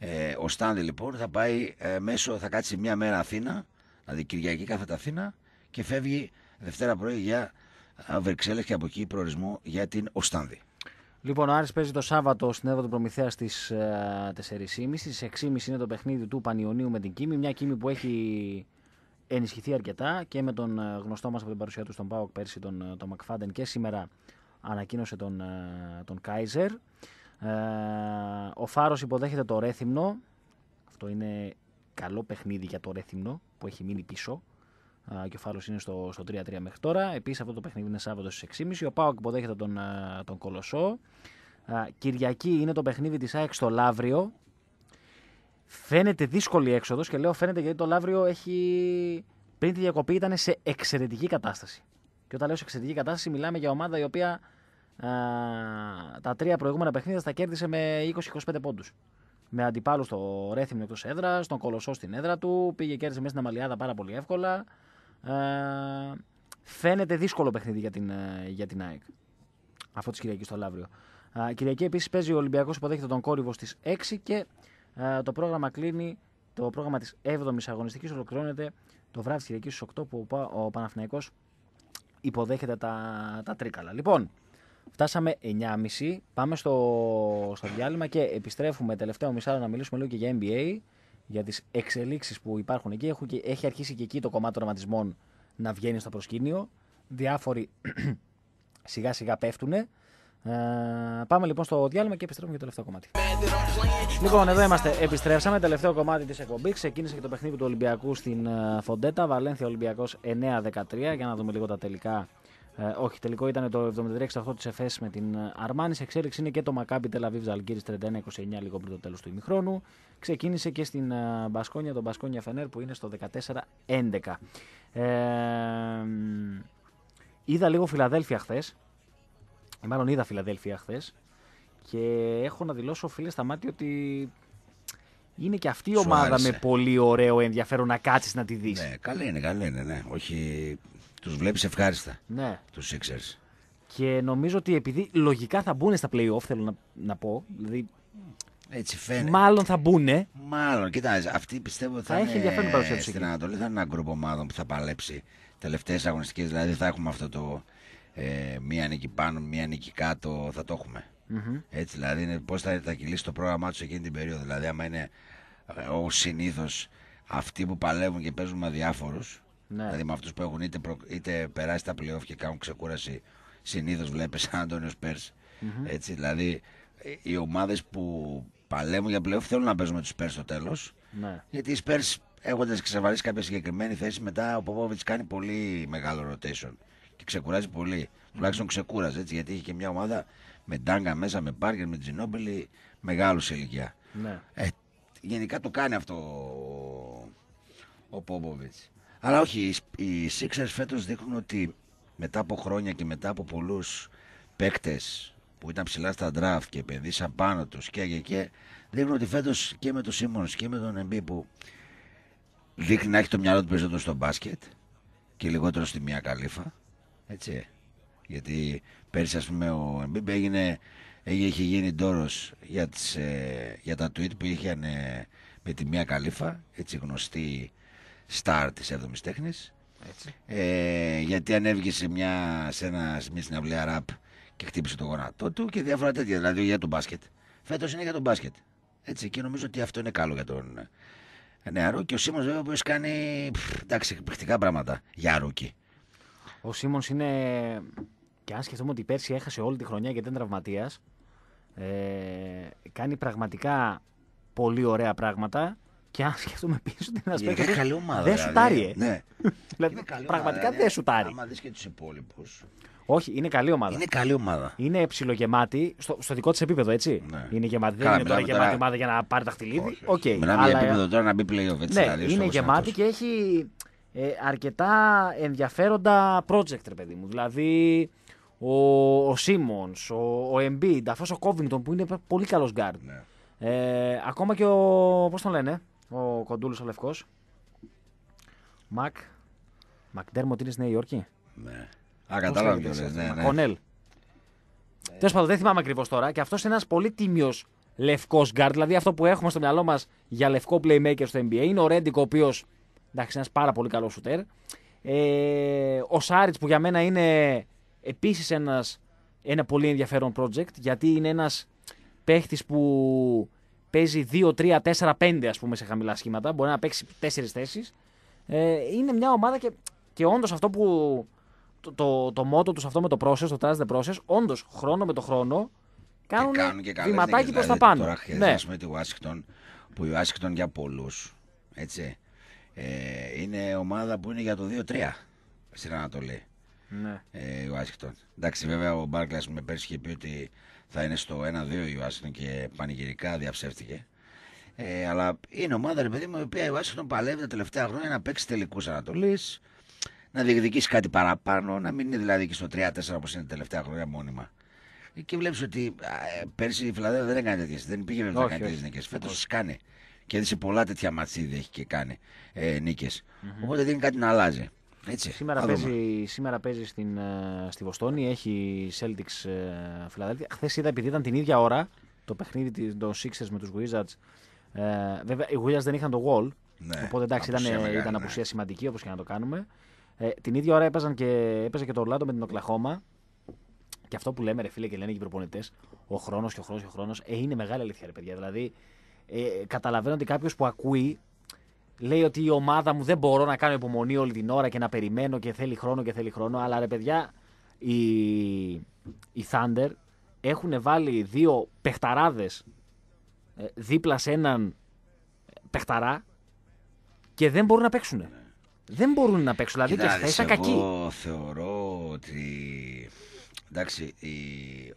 Ε, ο Στάνδη λοιπόν θα πάει μέσω, θα κάτσει μια μέρα Αθήνα, δηλαδή Κυριακή κάθεται Αθήνα και φεύγει Δευτέρα πρωί για Βρυξέλλες και από εκεί προορισμό για την Οστάνδη. Λοιπόν, ο Άρης παίζει το Σάββατο στην έδρα του Προμηθέα στις 4.30. Στι 6.30 είναι το παιχνίδι του Πανιωνίου με την Κίμη. Μια Κίμη που έχει ενισχυθεί αρκετά και με τον ε, γνωστό μας από την παρουσία του στον Πάοκ πέρσι, τον, ε, τον Μακφάντεν, και σήμερα ανακοίνωσε τον, ε, τον Κάιζερ. ο Φάρος υποδέχεται το Ρέθυμνο. Αυτό είναι καλό παιχνίδι για το Ρέθυμνο που έχει μείνει πίσω ο κεφάλαιο είναι στο, στο 3-3 μέχρι τώρα. Επίσης αυτό το παιχνίδι είναι Σάββατο στις 6.30. Ο Πάοκ υποδέχεται τον, ε, τον Κολοσσό. Κυριακή είναι το παιχνίδι της ΑΕΚ στο Λαύριο. Φαίνεται δύσκολη έξοδος και λέω φαίνεται γιατί το Λαύριο έχει. Πριν τη διακοπή ήταν σε εξαιρετική κατάσταση. Και όταν λέω σε εξαιρετική κατάσταση, μιλάμε για ομάδα η οποία α, τα τρία προηγούμενα παιχνίδια τα κέρδισε με 20-25 πόντους. Με αντιπάλους στο Ρέθιμνο εκτός έδρας, τον Κολοσσό στην έδρα του, πήγε κέρδισε μέσα στην Αμαλιάδα πάρα πολύ εύκολα. Ε, φαίνεται δύσκολο παιχνίδι για την, ε, για την ΑΕΚ. Αυτό της Κυριακής στο Λαύριο. Ε, Κυριακή επίσης παίζει ο Ολυμπιακός, υποδέχεται τον κόρυβο στις 6 και το πρόγραμμα κλείνει. Το πρόγραμμα της 7η αγωνιστικής ολοκληρώνεται το βράδυ της Κυριακής στις 8 που ο Παναθηναϊκός υποδέχεται τα, τα τρίκαλα. Λοιπόν, φτάσαμε 9.30. Πάμε στο, στο διάλειμμα και επιστρέφουμε τελευταίο μισάρο να μιλήσουμε λίγο και για NBA για τις εξελίξεις που υπάρχουν εκεί. Έχει αρχίσει και εκεί το κομμάτι των οραματισμών να βγαίνει στο προσκήνιο. Διάφοροι σιγά σιγά πέφτουν. Ε, πάμε λοιπόν στο διάλειμμα και επιστρέφουμε για το τελευταίο κομμάτι. Λοιπόν, εδώ είμαστε. Επιστρέψαμε. Τελευταίο κομμάτι της εκπομπής. Ξεκίνησε και το παιχνίδι του Ολυμπιακού στην ε, Φοντέτα. Βαλένθια Ολυμπιακός 9-13. Για να δούμε λίγο τα τελικά ε, όχι, τελικό ήταν το 73 8 της ΕΦΕΣ με την ε, Αρμάνης. Σε εξέλιξη είναι και το Μακάμπι Τελαβίβ Ζαλγκύρη 31-29 λίγο πριν το τέλος του ημιχρόνου. Ξεκίνησε και στην ε, Μπασκόνια, τον Μπασκόνια Φενέρ που είναι στο 14-11. Ε, είδα λίγο Φιλαδέλφια χθες. Μάλλον είδα Φιλαδέλφια χθες. Και έχω να δηλώσω, φίλε, στα μάτια ότι είναι και αυτή η ομάδα με πολύ ωραίο ενδιαφέρον να κάτσεις να τη δεις. Ναι, καλή είναι, καλή είναι, ναι. Όχι τους βλέπεις ευχάριστα. Ναι. Τους Sixers. Και νομίζω ότι επειδή λογικά θα μπουν στα playoff, θέλω να, να πω. Δηλαδή, Έτσι φαίνεται. Μάλλον θα μπουν. Μάλλον, κοιτάξτε, αυτή πιστεύω ότι θα, θα είναι. Έχει ενδιαφέρον παρουσία τους. Στην Ανατολή θα είναι ένα γκρουπ ομάδων που θα παλέψει τελευταίες αγωνιστικές. Δηλαδή θα έχουμε αυτό το. Ε, μία νίκη πάνω, μία νίκη κάτω, θα το εχουμε Έτσι, δηλαδή, πώς θα, θα κυλήσει το πρόγραμμά τους εκείνη την περίοδο. Δηλαδή, άμα είναι ε, ο συνήθως αυτοί που παλεύουν και παίζουν με διάφορους, ναι. Δηλαδή με αυτούς που έχουν είτε, είτε περάσει τα playoff και κάνουν ξεκούραση, συνήθως βλέπεις σαν Αντώνιο Έτσι, δηλαδή οι ομάδες που παλεύουν για playoff θέλουν να παίζουν με τους Πέρ στο τέλος. Ναι. Γιατί οι Σπέρ έχοντα ξεβαρίσει κάποια συγκεκριμένη θέση, μετά ο Πόβοβιτ κάνει πολύ μεγάλο rotation και ξεκουράζει πολύ. Mm-hmm. Τουλάχιστον ξεκούραζε έτσι, γιατί είχε και μια ομάδα με Ντάγκα μέσα, με Πάρκερ, με Τζινόμπελη, μεγάλους σε ηλικία. Ναι. Ε, γενικά το κάνει αυτό ο, ο αλλά όχι, οι Sixers φέτος δείχνουν ότι μετά από χρόνια και μετά από πολλούς παίκτες που ήταν ψηλά στα draft και επενδύσαν πάνω τους και και και δείχνουν ότι φέτος και με τον Σίμονς και με τον Εμπί που δείχνει να έχει το μυαλό του περισσότερο στο μπάσκετ και λιγότερο στη μία καλύφα. Έτσι. Γιατί πέρσι, ας πούμε, ο Εμπί έγινε, είχε γίνει ντόρος για, τις, ε, για τα tweet που είχαν ε, με τη μία καλύφα, έτσι γνωστή στάρ της 7ης τέχνης. Ε, γιατί ανέβηκε σε μια, σε ένα, σε μια συναυλία ραπ και χτύπησε το γονατό του και διάφορα τέτοια, δηλαδή για τον μπάσκετ. Φέτος είναι για τον μπάσκετ. Έτσι, και νομίζω ότι αυτό είναι καλό για τον ε, νεαρό. Και ο Σίμον βέβαια που έχει κάνει εντάξει, εκπληκτικά πράγματα για ρούκι. Ο Σίμον είναι. Και αν σκεφτούμε ότι πέρσι έχασε όλη τη χρονιά γιατί ήταν τραυματίας. Ε, κάνει πραγματικά πολύ ωραία πράγματα και αν σκεφτούμε πίσω την Las ε, Είναι καλή ομάδα. Δεν δηλαδή. ναι. Δηλαδή, δηλαδή. σουτάρει. Ναι. δηλαδή, πραγματικά δεν σουτάρει. Αν δεις και τους υπόλοιπους. Όχι, είναι καλή ομάδα. Είναι καλή ομάδα. Είναι ψιλογεμάτη στο, στο δικό της επίπεδο, έτσι. Ναι. Είναι γεμάτη. δεν είναι τώρα γεμάτη ομάδα για να πάρει τα χτυλίδι. Okay, Μιλάμε αλλά... για επίπεδο τώρα να μπει πλέον ναι, δηλαδή, είναι γεμάτη και έχει ε, αρκετά ενδιαφέροντα project, ρε παιδί μου. Δηλαδή ο, ο Σίμον, ο, ο Embiid, αυτός ο Covington που είναι πολύ καλός γκάρντ. Ναι. Ε, ακόμα και ο. Πώς τον λένε, ο Κοντούλος ο Λευκός. Μακ. Μακντέρμοντ είναι στη Νέα Υόρκη. Ναι. Α, κατάλαβα ποιο λες. Ναι, ναι. Τέλος πάντων, δεν θυμάμαι ακριβώς τώρα και αυτός είναι ένας πολύ τίμιος λευκός γκάρτ. Δηλαδή αυτό που έχουμε στο μυαλό μας για λευκό playmaker στο NBA είναι ο Ρέντικ, ο οποίος εντάξει, ένας πάρα πολύ καλός σουτέρ. Ε, ο Σάριτ που για μένα είναι επίσης ένας, ένα πολύ ενδιαφέρον project γιατί είναι ένας παίχτης που παίζει 2-3-4-5 ας πούμε σε χαμηλά σχήματα, μπορεί να παίξει 4 θέσεις. Ε, είναι μια ομάδα και, και όντως αυτό που το, το, το μότο τους αυτό με το process, το trust the process, όντως χρόνο με το χρόνο κάνουν, και κάνουν βηματάκι προς τα δηλαδή, πάνω. Τώρα ναι. με τη Washington, που η Washington για πολλούς, έτσι, ε, είναι ομάδα που είναι για το 2-3 στην Ανατολή. Ναι. Ε, η Washington. Εντάξει, βέβαια ο Μπάρκλας με πέρσι είχε πει ότι θα είναι στο 1-2 η Ουάσιγκτον και πανηγυρικά διαψεύτηκε. Ε, αλλά είναι ομάδα, ρε παιδί μου, η οποία η Ουάσιγκτον παλεύει τα τελευταία χρόνια να παίξει τελικούς Ανατολής, να διεκδικήσει κάτι παραπάνω, να μην είναι δηλαδή και στο 3-4 όπως είναι τα τελευταία χρόνια μόνιμα. Και βλέπεις ότι α, ε, πέρσι η Φιλανδία δεν έκανε τέτοιες. Δεν πήγε βέβαια να κάνει τέτοιες νίκε. Φέτο τι κάνει. Κέρδισε πολλά τέτοια ματσίδια έχει και κάνει ε, νικε Οπότε δεν κάτι να αλλάζει. Έτσι, σήμερα, παίζει, σήμερα, παίζει, στην, ε, στη Βοστόνη, έχει Celtics ε, Φιλαδέλφια. Χθες είδα επειδή ήταν την ίδια ώρα το παιχνίδι των Sixers με τους Wizards. Ε, βέβαια, οι Wizards δεν είχαν το wall. Ναι, οπότε εντάξει, ήταν, μεγάλη, ήταν ναι. απουσία σημαντική όπως και να το κάνουμε. Ε, την ίδια ώρα έπαιζαν και, έπαιζε και το Ορλάντο με την Οκλαχώμα. Και αυτό που λέμε, ρε φίλε, και λένε οι προπονητές, ο χρόνος και ο χρόνος και ο χρόνος, ε, είναι μεγάλη αλήθεια, ρε παιδιά. Δηλαδή, ε, καταλαβαίνω ότι κάποιος που ακούει λέει ότι η ομάδα μου δεν μπορώ να κάνω υπομονή όλη την ώρα και να περιμένω και θέλει χρόνο και θέλει χρόνο. Αλλά ρε παιδιά, οι, οι Thunder έχουν βάλει δύο παιχταράδες ε, δίπλα σε έναν παιχταρά και δεν μπορούν να παίξουν. Ναι. Δεν μπορούν να παίξουν. Δηλαδή Κοιτάξτε, και χθες κακοί. Εγώ θεωρώ ότι. Εντάξει,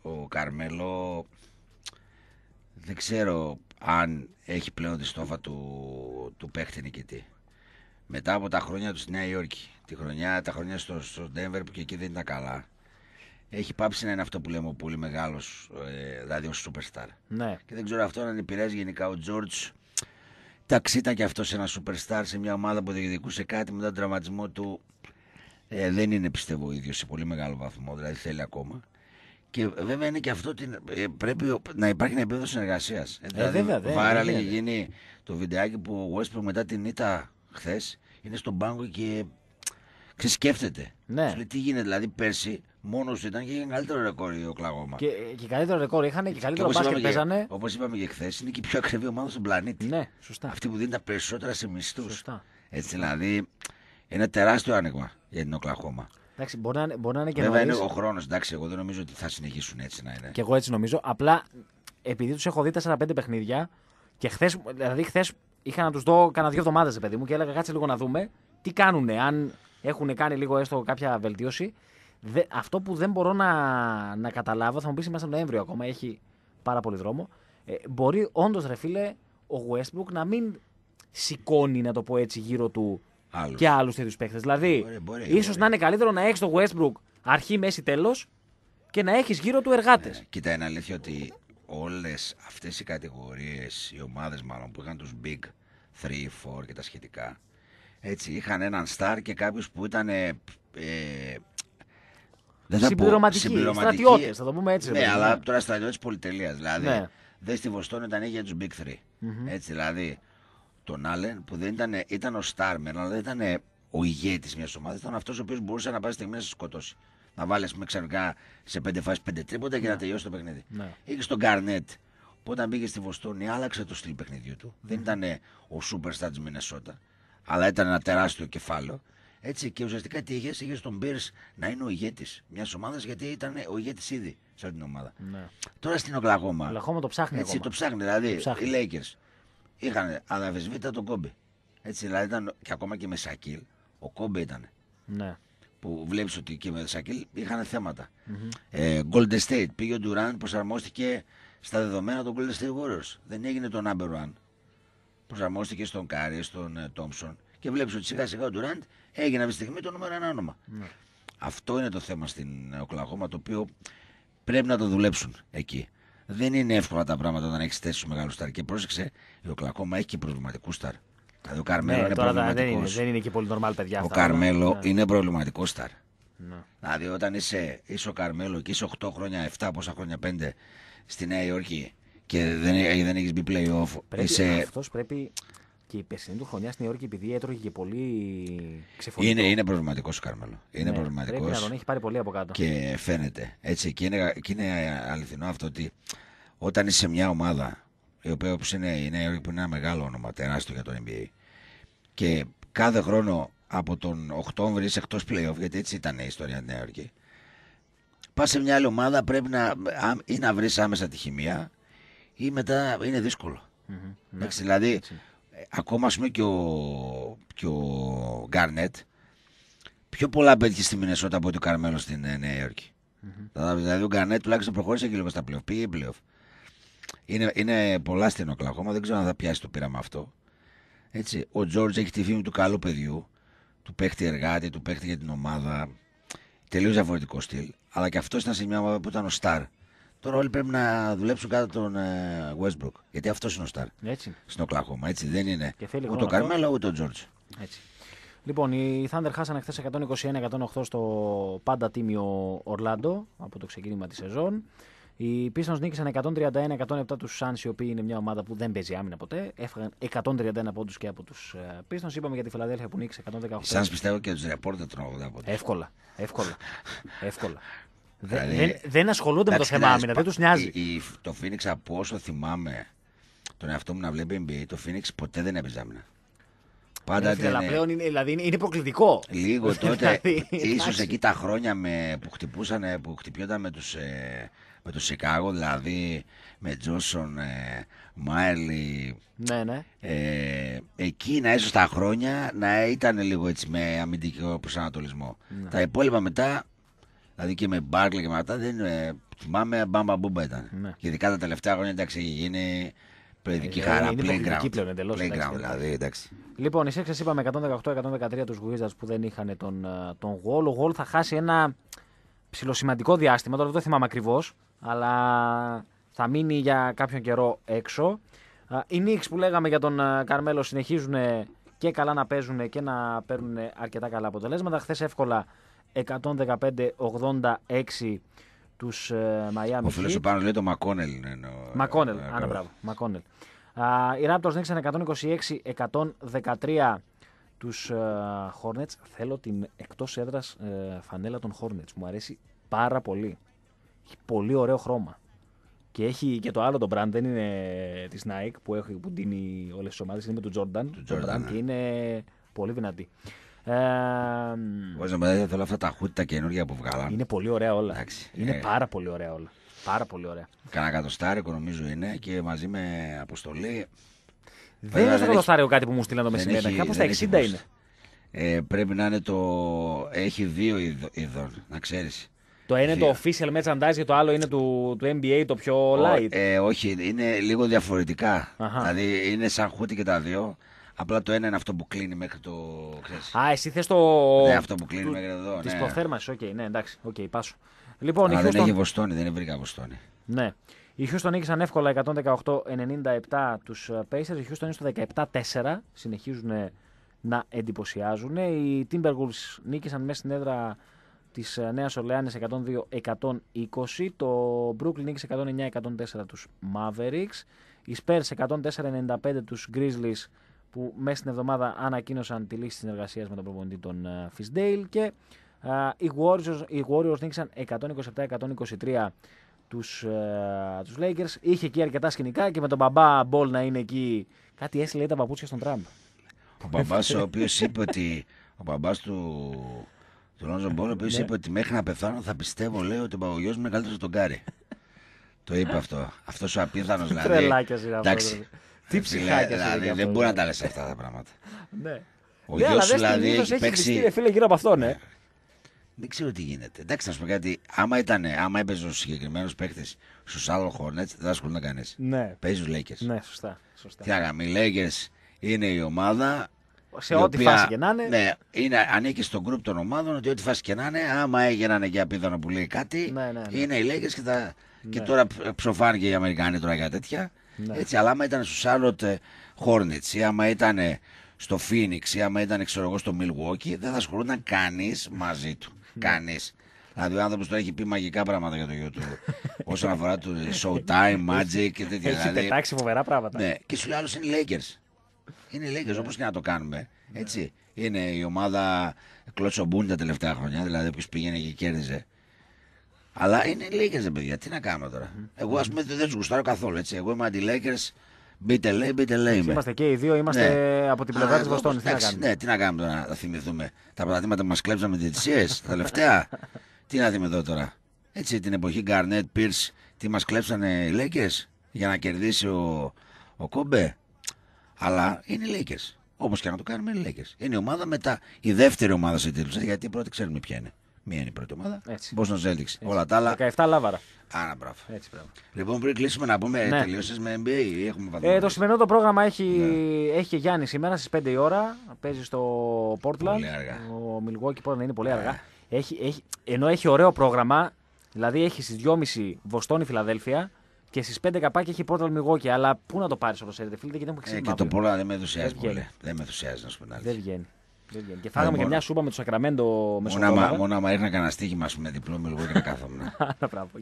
ο Καρμέλο. Δεν ξέρω αν έχει πλέον τη στόφα του, του παίχτη νικητή. Μετά από τα χρόνια τους στη Νέα Υόρκη, τη χρονιά, τα χρόνια στο, στο Denver που και εκεί δεν ήταν καλά, έχει πάψει να είναι αυτό που λέμε ο πολύ μεγάλος, ε, δηλαδή ο superstar. Ναι. Και δεν ξέρω αυτό αν επηρεάζει γενικά ο George, Εντάξει, ήταν και αυτό ένα superstar σε μια ομάδα που διεκδικούσε κάτι μετά τον τραυματισμό του. Ε, δεν είναι πιστεύω ο ίδιος σε πολύ μεγάλο βαθμό, δηλαδή θέλει ακόμα. Και βέβαια είναι και αυτό ότι ε, πρέπει να υπάρχει ένα επίπεδο συνεργασίας. Ε, ε, δηλαδή, βέβαια, Βάρα γίνει το βιντεάκι που ο Westbrook μετά την ήττα χθες είναι στον πάγκο και ξεσκέφτεται. Ναι. λέει τι γίνεται, δηλαδή πέρσι μόνος του ήταν και είχε καλύτερο ρεκόρ ο Κλαγόμα. Και, και καλύτερο ρεκόρ είχαν και καλύτερο και μπάσκετ παίζανε. Όπως είπαμε και χθες, είναι και η πιο ακριβή ομάδα στον πλανήτη. Ναι, σωστά. Αυτή που δίνει τα περισσότερα σε μισθούς. Σωστά. Έτσι, δηλαδή, είναι τεράστιο άνοιγμα για την Οκλαχώμα. Εντάξει, μπορεί να, μπορεί να είναι και Βέβαια νωρίς. είναι ο χρόνος. Εντάξει, εγώ δεν νομίζω ότι θα συνεχίσουν έτσι να είναι. Και εγώ έτσι νομίζω. Απλά επειδή τους έχω δει 4-5 παιχνίδια και χθες, δηλαδή χθες είχα να τους δω κάνα δύο εβδομάδες, παιδί μου, και έλεγα κάτσε λίγο να δούμε τι κάνουν, αν έχουν κάνει λίγο έστω κάποια βελτίωση. Δε, αυτό που δεν μπορώ να, να καταλάβω, θα μου πεις μέσα Νοέμβριο ακόμα, έχει πάρα πολύ δρόμο. Ε, μπορεί όντως, ρε φίλε, ο Westbrook να μην σηκώνει, να το πω έτσι, γύρω του άλλους. και άλλους τέτοιους παίχτε. Δηλαδή, ίσως να είναι καλύτερο να έχεις το Westbrook αρχή, μέση, τέλος και να έχεις γύρω του εργάτες. Ναι. Ε, κοίτα, είναι αλήθεια ότι όλες αυτές οι κατηγορίες, οι ομάδες μάλλον που είχαν τους Big 3, 4 και τα σχετικά. Έτσι, είχαν έναν στάρ και κάποιους που ήταν. Ε, ε, συμπληρωματικοί, συμπληρωματικοί. θα το πούμε έτσι. Ναι, αλλά τώρα στρατιώτες πολυτελείας. δηλαδή. Ναι. Δες στη Βοστόνη όταν είχε για τους Big 3. Έτσι, δηλαδή, τον Άλεν που δεν ήταν, ήταν ο Στάρμερ, αλλά δεν ήταν ο ηγέτης μιας ομάδας. Ήταν αυτός ο οποίος μπορούσε να πάει στιγμή να σε σκοτώσει. Να βάλεις ξαφνικά σε πέντε φάσεις πέντε τρίποτα και να, να τελειώσει το παιχνίδι. Ναι. Είχε Γκαρνέτ που όταν πήγε στη Βοστόνη άλλαξε το στυλ παιχνιδιού του. Δεν ναι. ήταν ο Σούπερ της Μινεσότα, αλλά ήταν ένα τεράστιο κεφάλαιο. Έτσι και ουσιαστικά τι είχες, είχες τον Μπέρ να είναι ο ηγέτης μιας ομάδας γιατί ήταν ο ηγέτης ήδη σε την ομάδα. Ναι. Τώρα στην Οκλαγόμα. το ψάχνει. Έτσι, το ψάχνει. Δηλαδή, το οι Lakers Είχαν αναβεσβήτα τον Κόμπι Έτσι, δηλαδή ήταν και ακόμα και με Σακίλ, ο Κόμπε ήταν. Ναι. Που βλέπεις ότι και με Σακίλ είχαν θέματα. Ε, Golden State πήγε ο Ντουράν, προσαρμόστηκε στα δεδομένα των Golden State Warriors. Δεν έγινε τον number one. Προσαρμόστηκε στον Κάρι, στον ε, Τόμψον. Και βλέπεις ότι σιγά σιγά ο Ντουράντ έγινε αυτή τη στιγμή το νούμερο ένα όνομα. Ναι. Αυτό είναι το θέμα στην οκλαγόμα, το οποίο πρέπει να το δουλέψουν εκεί δεν είναι εύκολα τα πράγματα όταν έχεις τέσσερις μεγάλους στάρ. Και πρόσεξε, ο Κλακώμα έχει και προβληματικούς στάρ. Δηλαδή ο Καρμέλο ναι, είναι προβληματικό. Δεν, είναι, δεν είναι και πολύ νορμάλ παιδιά. Ο Καρμέλο ναι. είναι προβληματικός στάρ. Ναι. Δηλαδή όταν είσαι, είσαι ο Καρμέλο και είσαι 8 χρόνια, 7 πόσα χρόνια, 5 στη Νέα Υόρκη και δεν, δεν έχεις μπει playoff. Πρέπει, είσαι... Αυτός πρέπει και η περσινή του χρονιά στην Υόρκη, επειδή έτρωγε και πολύ ξεφωνικό. Είναι, είναι προβληματικός ο Κάρμελο. Είναι ναι, προβληματικός. έχει πάρει πολύ από κάτω. Και φαίνεται. Έτσι. Και είναι, και είναι αληθινό αυτό ότι όταν είσαι μια ομάδα, η οποία όπως είναι η Νέα Υόρκη που είναι ένα μεγάλο όνομα, τεράστιο για το NBA, και κάθε χρόνο από τον Οκτώβριο είσαι εκτός playoff, γιατί έτσι ήταν η ιστορία τη Νέα Υόρκη. Πας σε μια άλλη ομάδα, πρέπει να, ή να βρεις άμεσα τη χημεία, ή μετά είναι δύσκολο. Mm-hmm. Εντάξει, ναι, δηλαδή, ακόμα ας πούμε και ο, ο Γκάρνετ πιο πολλά πέτυχε στη Μινεσότα από ότι ο Καρμέλος στην ε, Νέα Δηλαδή ο Γκάρνετ τουλάχιστον προχώρησε και λίγο στα playoff. Πήγε πλέον. Είναι, είναι πολλά στην Οκλαχώμα, δεν ξέρω αν θα πιάσει το πείραμα αυτό. Έτσι, ο Τζόρτζ έχει τη φήμη του καλού παιδιού, του παίχτη εργάτη, του παίχτη για την ομάδα. Τελείως διαφορετικό στυλ. Αλλά και αυτός ήταν σε μια ομάδα που ήταν ο Σταρ. Τώρα όλοι πρέπει να δουλέψουν κάτω τον ε, Westbrook. Γιατί αυτός είναι ο Σταρ. Έτσι. Στην Οκλάχωμα. Έτσι δεν είναι. ούτε ο Καρμέλα ούτε ο Τζόρτζ. Έτσι. Λοιπόν, οι Thunder χάσανε χθες 121-108 στο πάντα τίμιο Ορλάντο από το ξεκίνημα της σεζόν. Οι Pistons νίκησαν 131-107 τους Suns, οι οποίοι είναι μια ομάδα που δεν παίζει άμυνα ποτέ. Έφαγαν 131 πόντους και από τους ε, Pistons. Είπαμε για τη Φιλαδέλφια που νίκησε 118. Οι Suns πιστεύω και τους ρεπόρτερ τον. 80 Εύκολα. Εύκολα. εύκολα. Δηλαδή, δεν, δεν ασχολούνται με το θέμα άμυνα, δεν τους νοιάζει. Η, η, το Phoenix, από όσο θυμάμαι τον εαυτό μου να βλέπει NBA, το Phoenix ποτέ δεν έπαιζε άμυνα. Πάντα δεν. αλλά ε- πλέον είναι, δηλαδή είναι προκλητικό. Λίγο τότε, δηλαδή, ίσω εκεί τα χρόνια με, που, χτυπούσαν, που χτυπιόταν με τους ε, με το Σικάγο, δηλαδή με Τζόσον, ε, Μάιλι. Ναι, ναι. Ε, εκείνα ίσως τα χρόνια να ήταν λίγο έτσι με αμυντικό προσανατολισμό. Ναι. Τα υπόλοιπα μετά Δηλαδή και με Μπάρκλε και με αυτά δεν είναι. Θυμάμαι μπάμπα μπούμπα ήταν. Ναι. Και ειδικά τα τελευταία χρόνια εντάξει γίνει Παιδική ε, χαρά, είναι playground. πλέον εντελώ. Playground, δηλαδή, εντάξει. Λοιπόν, οι Σέξε είπαμε 118-113 του Γουίζα που δεν είχαν τον, ε, τον Γόλ. Ο Γουόλ θα χάσει ένα ψηλοσημαντικό διάστημα. Τώρα δεν το θυμάμαι ακριβώς, αλλά θα μείνει για κάποιον καιρό έξω. Ε, οι Νίξ που λέγαμε για τον Καρμέλο συνεχίζουν και καλά να παίζουν και να παίρνουν αρκετά καλά αποτελέσματα. Χθες εύκολα 115-86 τους Μαϊάμι. Ο φίλος σου πάνω λέει το Μακόνελ. Μακόνελ, άνα μπράβο, Μακόνελ. Οι Raptors νίξαν 126-113 τους ε, Hornets. Θέλω την εκτός έδρας ε, φανέλα των Hornets. Μου αρέσει πάρα πολύ. Έχει πολύ ωραίο χρώμα. Και έχει και το άλλο το brand, δεν είναι ε, της Nike που, έχει, που δίνει όλες τις ομάδες, είναι με Jordan. Του Jordan, και είναι πολύ δυνατή. Εγώ δεν θέλω αυτά τα τα καινούργια που βγάλαν. Είναι πολύ ωραία όλα. Εντάξει, είναι ε, πάρα πολύ ωραία όλα. Πάρα πολύ ωραία. Κάνα κατοστάρικο νομίζω είναι και μαζί με αποστολή. Δεν είναι το κάτι που μου στείλαν το μεσημέρι. Κάπω στα 60 είναι. Ε, πρέπει να είναι το. Έχει δύο ειδών, να ξέρεις. Το ένα είναι το official merchandise και το άλλο είναι το του NBA, το πιο light. Ε, όχι, είναι λίγο διαφορετικά. Δηλαδή είναι σαν χούτι και τα δύο. Απλά το ένα είναι αυτό που κλείνει μέχρι το. Ξέρεις. Α, εσύ θες το. Ναι, αυτό που κλείνει μέχρι εδώ. Της ναι. προθέρμανσης, οκ, okay, ναι, εντάξει, οκ, okay, πάσου. Λοιπόν, Αλλά δεν έχει βοστόνη, δεν βρήκα βοστόνη. Ναι. Οι Houston νίκησαν εύκολα 118-97 τους ε, Pacers. Οι Houston είναι στο 17-4. Συνεχίζουν ε, να εντυπωσιάζουν. Οι Timberwolves νίκησαν μέσα στην έδρα της ε, νεα ορλεανη Ορλεάνης 102-120. Το Brooklyn νίκησε 109-104 τους Mavericks. Οι Spurs 104-95 τους Grizzlies που μέσα στην εβδομάδα ανακοίνωσαν τη λύση συνεργασίας με τον προπονητή των ε, Fisdale και ε, οι Warriors, οι Warriors νίκησαν 127-123 τους, uh, τους Lakers. Είχε εκεί αρκετά σκηνικά και με τον μπαμπά Μπολ να είναι εκεί. Κάτι έτσι λέει τα παπούτσια στον Τραμπ. Ο μπαμπάς ο είπε ότι... Ο μπαμπάς του... Του Μπόλ, ο οποίος ναι. είπε ότι μέχρι να πεθάνω θα πιστεύω, λέει, ότι ο παγωγό μου είναι καλύτερος τον Κάρι. Το είπε αυτό. Αυτός ο απίθανος, δηλαδή. είναι τι ψυχάκια Δηλαδή δεν μπορεί να τα λες αυτά τα πράγματα. Ναι. Ο ναι, γιος σου δηλαδή έχει παίξει. Φίλε γύρω από αυτό, ναι. Δεν ξέρω τι γίνεται. Εντάξει, να σου πω κάτι. Άμα, ήταν, άμα έπαιζε ο συγκεκριμένο παίκτη στου άλλου Hornets, δεν ασχολούνται κανείς. Ναι. Παίζει του Lakers. Ναι, σωστά. σωστά. Τι άγαμε, οι Lakers είναι η ομάδα. Σε ό,τι οποία, φάση και να είναι. Ναι, είναι, ανήκει στον group των ομάδων ότι ό,τι φάση και να είναι, άμα έγιναν και απίδανο που λέει κάτι, ναι, ναι, ναι. είναι οι Lakers και, τα, και ναι. τώρα ψοφάνε και οι Αμερικάνοι τώρα για τέτοια. Ναι. Έτσι, αλλά άμα ήταν στου Charlotte Hornets ή άμα ήταν στο Phoenix ή άμα ήταν ξέρω εγώ, στο Milwaukee, δεν θα ασχολούνταν κανείς μαζί του. Ναι. Κανείς. Δηλαδή ο άνθρωπος τώρα έχει πει μαγικά πράγματα για το γιο του. όσον αφορά το Showtime, Magic και τέτοια. Έχει δηλαδή, πετάξει φοβερά πράγματα. Ναι. Και σου λέει άλλος είναι Lakers. Είναι Lakers, ναι. όπως και να το κάνουμε. Ναι. Έτσι. Είναι η ομάδα κλωτσομπούν τα τελευταία χρόνια. Δηλαδή, όποιος πήγαινε και κέρδιζε. Αλλά είναι δεν παιδιά. Τι να κάνω τώρα. Εγώ, ας πούμε, δεν τους γουστάρω καθόλου. Έτσι. Εγώ είμαι αντι-Lakers. Μπείτε λέει, μπείτε λέει. Είμαστε, είμαστε και οι δύο, είμαστε ναι. από την πλευρά τη Βοστόνης. Τι να κάνουμε. Ναι, τι να κάνουμε τώρα, να θυμηθούμε. Τα πρωταθλήματα μας κλέψαν με τις τα τελευταία. τι να δούμε εδώ τώρα. Έτσι, την εποχή Γκαρνέτ, Πίρ, τι μας κλέψανε οι Λέκε για να κερδίσει ο, ο Κόμπε. Αλλά είναι οι Λέκε. Όπως και να το κάνουμε, είναι οι Λέκε. Είναι η ομάδα μετά, η δεύτερη ομάδα σε τίτλους. Ε, γιατί πρώτη ξέρουμε ποια είναι. Μία είναι η πρώτη ομάδα. Πώς να έδειξε, Όλα τα άλλα. 17 λάβαρα. Άρα, μπράβο. Έτσι, μπράβο. Λοιπόν, πριν κλείσουμε να πούμε, ναι. τελείωσε με NBA ή έχουμε βαθμό. Ε, το σημερινό το πρόγραμμα έχει, ναι. έχει και Γιάννης σήμερα στις 5 η ώρα. Παίζει στο Portland. Πολύ αργά. Ο Milwaukee πρώτα είναι πολύ ναι. αργά. Yeah. Έχει, έχει, ενώ έχει ωραίο πρόγραμμα, δηλαδή έχει στις 2.30 Βοστόνη Φιλαδέλφια. Και στις 5 καπάκι έχει πρώτα Milwaukee. Αλλά πού να το πάρεις όπω έρετε, φίλε, δεν έχουμε ξεκινάει. Ε, και το πολλά δεν με ενθουσιάζει πολύ. Δεν με ενθουσιάζει, να σου πει. Δεν βγαίνει και φάγαμε και μια σούπα με το Σακραμέντο Μεσοβόμαδα. Μόνο άμα έρθει να κανένα στίγμα με διπλό μου, λίγο και να κάθομαι.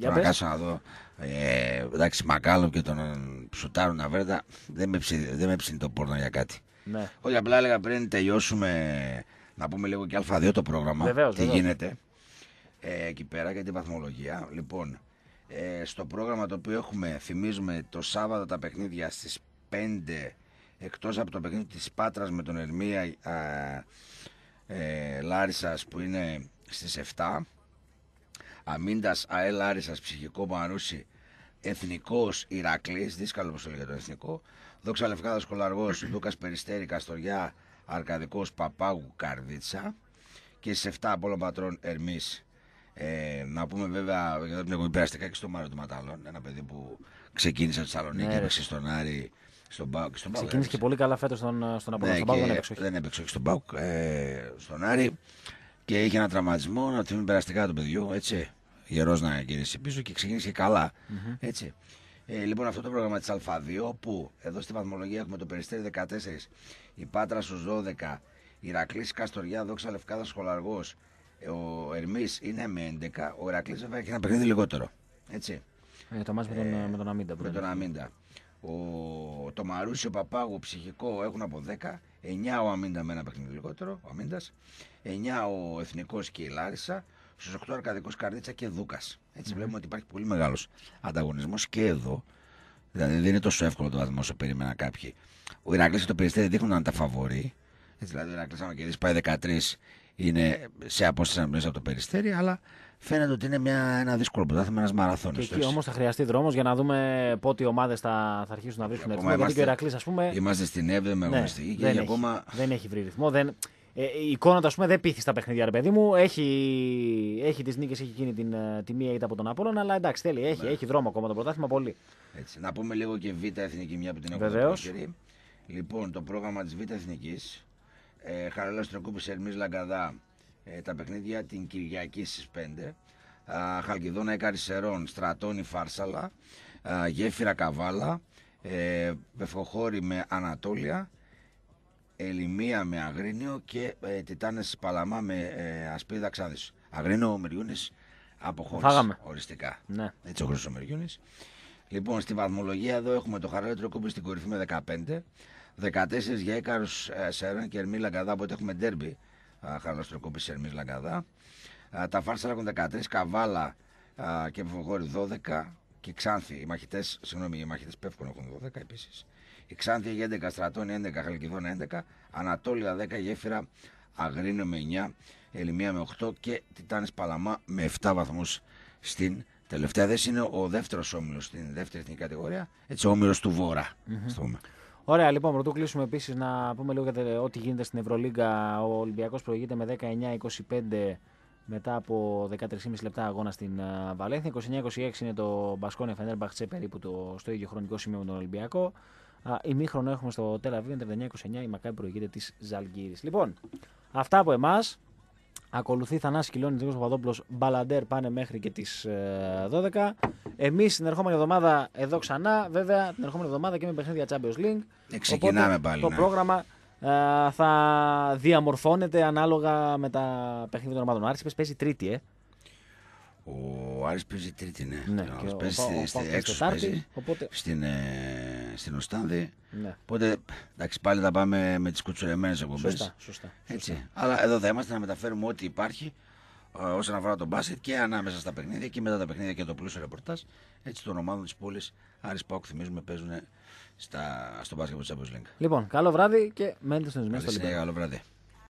να κάτσω να δω. Ε, εντάξει, Μακάλο και τον Ψουτάρου ε, Ναβέρτα Δεν με, ψήνει, το πόρνο για κάτι. Ναι. Όχι, απλά έλεγα πριν τελειώσουμε να πούμε λίγο και Α2 το πρόγραμμα. Βεβαίως, τι γίνεται ε, εκεί πέρα και την βαθμολογία. Λοιπόν, στο πρόγραμμα το οποίο έχουμε, θυμίζουμε το Σάββατο τα παιχνίδια στις 5 εκτός από το παιχνίδι της Πάτρας με τον Ερμία ε, ε Λάρισας που είναι στις 7 Αμίντας ΑΕ Λάρισας ψυχικό Μαρούσι Εθνικός Ηρακλής, δύσκολο όπως το για το εθνικό Δόξα Λευκάδας Κολαργός, Δούκας Περιστέρη, Καστοριά, Αρκαδικός Παπάγου Καρδίτσα και στις 7 από όλων Πατρών Ερμής ε, να πούμε βέβαια, γιατί την εγώ και στο Μάριο του ένα παιδί που ξεκίνησε τη Θεσσαλονίκη, ναι, έπαιξε στον Άρη στον Πάουκ. Στον Ξεκίνησε και πολύ καλά φέτος στον, ε, στον Απόλυτο. Ναι, στον δεν έπαιξε. Δεν στον Πάουκ. Ε, στον Άρη. Και είχε ένα τραυματισμό, να την περαστικά του παιδιού. Έτσι. Γερός να γυρίσει πίσω και ξεκίνησε και καλα mm-hmm. Έτσι. Ε, λοιπόν, αυτό το πρόγραμμα της Α2 που εδώ στη βαθμολογία έχουμε το Περιστέρι 14, η Πάτρα στου 12, η Ηρακλή Καστοριά, Δόξα Λευκάδα Σχολαργός, ο Ερμής είναι με 11, ο Ηρακλή βέβαια έχει ένα παιχνίδι λιγότερο. Έτσι. Ε, το μα με τον, ε, με τον Αμίντα. Με τον Αμίντα ο, το Μαρούσιο Παπάγου, ψυχικό έχουν από 10. 9 ο Αμίντα με ένα παιχνίδι λιγότερο, ο Αμίντας, 9 ο Εθνικός και η Λάρισα. Στους 8 ο Αρκαδικός Καρδίτσα και Δούκας. Έτσι βλέπουμε ότι υπάρχει πολύ μεγάλος ανταγωνισμός και εδώ. Δηλαδή δεν είναι τόσο εύκολο το βαθμό όσο περίμενα κάποιοι. Ο Ηρακλής και το Περιστέρι δείχνουν να τα φαβορεί. Έτσι, δηλαδή ο Ηρακλής, άμα κερδίσει, πάει 13, είναι σε απόσταση να από το Περιστέρι, αλλά φαίνεται ότι είναι μια, ένα δύσκολο πρωτάθλημα, ένας μαραθώνιος. Και εκεί όμως θα χρειαστεί δρόμος για να δούμε πότε οι ομάδες θα, θα αρχίσουν να βρίσκουν ρυθμό. Γιατί και ο Ερακλής, ας πούμε. Είμαστε στην 7η ναι, αγωνιστική και έχει, ακόμα. Δεν έχει βρει ρυθμό. Δεν... Ε, η εικόνα του, ας πούμε, δεν πείθεις στα παιχνίδια, ρε παιδί μου. Έχει, έχει τις νίκες, έχει εκείνη την, ε, τη μία ήττα από τον Απόλαιο. αλλά εντάξει, τέλει. Έχει, ναι. έχει δρόμο ακόμα το πρωτάθλημα πολύ. Έτσι. Να πούμε λίγο και Β' Εθνική, μια από την έχουμε δει. Λοιπόν, το πρόγραμμα της Β' Εθνικής. Ε, Χαραλά Τροκούπη Ερμής Λαγκαδά ε, τα παιχνίδια την Κυριακή στις 5. Α, Χαλκιδόνα Εκαρισερών, Στρατώνη Φάρσαλα, ε, Γέφυρα Καβάλα, ε, με Ανατόλια, Ελιμία με Αγρίνιο και ε, Τιτάνες Παλαμά με ε, Ασπίδα Ξάνδης. Αγρίνιο ο Μεριούνης αποχώρησε Φάγαμε. οριστικά. Ναι. Έτσι ο Χρήστος Λοιπόν, στη βαθμολογία εδώ έχουμε το του Κούμπη στην κορυφή με 15. 14 για Έκαρους ε, Σέραν και Ερμή, Λαγκαδά, οπότε έχουμε ντέρμπι Χαλαστροκόπη Ερμής Λαγκαδά. Τα φάρσα έχουν 13, Καβάλα και Βογόρι 12 και Ξάνθη. Οι μαχητές, συγγνώμη, οι μαχητές Πεύκων έχουν 12 επίση. Η Ξάνθη έχει 11, Στρατών 11, Χαλκιδών 11, Ανατόλια 10, Γέφυρα Αγρίνο με 9, ελληνία με 8 και Τιτάνης Παλαμά με 7 βαθμούς στην τελευταία. Δεν είναι ο δεύτερος όμιλος στην δεύτερη εθνική κατηγορία. Έτσι, ο όμιλος του Βόρα. Mm -hmm. Ωραία, λοιπόν, πρωτού κλείσουμε επίσης να πούμε λίγο για ό,τι γίνεται στην Ευρωλίγκα. Ο Ολυμπιακός προηγείται με 19-25 μετά από 13,5 λεπτά αγώνα στην ε, Βαλένθια. 29-26 είναι το Μπασκόνια Φενέρμπαχτσε περίπου το, στο ίδιο χρονικό σημείο με τον Ολυμπιακό. Ημίχρονο έχουμε στο Τελαβίν 39-29 η Μακάη προηγείται της Ζαλγκύρη. Λοιπόν, αυτά από εμάς. Ακολουθεί Θανάση Κιλώνη, Νίκο Παπαδόπουλος, Μπαλαντέρ πάνε μέχρι και τις 12. Εμείς την ερχόμενη εβδομάδα εδώ ξανά, βέβαια την ερχόμενη εβδομάδα και με παιχνίδια Champions League. Ξεκινάμε Οπότε, πάλι. Το ναι. πρόγραμμα θα διαμορφώνεται ανάλογα με τα παιχνίδια των ομάδων. Ο Άρης παίζει τρίτη, ε. Ο Άρης παίζει τρίτη, ναι. ναι ο, Άρης παίζει, στην, στην Οστάνδη. Ναι. Οπότε εντάξει, πάλι θα πάμε με τις κουτσουρεμένε εκπομπές. Σωστά, σωστά, Έτσι. Σωστά. Αλλά εδώ θα είμαστε να μεταφέρουμε ό,τι υπάρχει ε, όσον αφορά τον μπάσκετ και ανάμεσα στα παιχνίδια και μετά τα παιχνίδια και το πλούσιο ρεπορτάζ. Έτσι των ομάδων της πόλης Άρης Πάουκ θυμίζουμε παίζουν στο μπάσκετ του. Champions Λοιπόν, καλό βράδυ και μένετε στον στο Καλό βράδυ.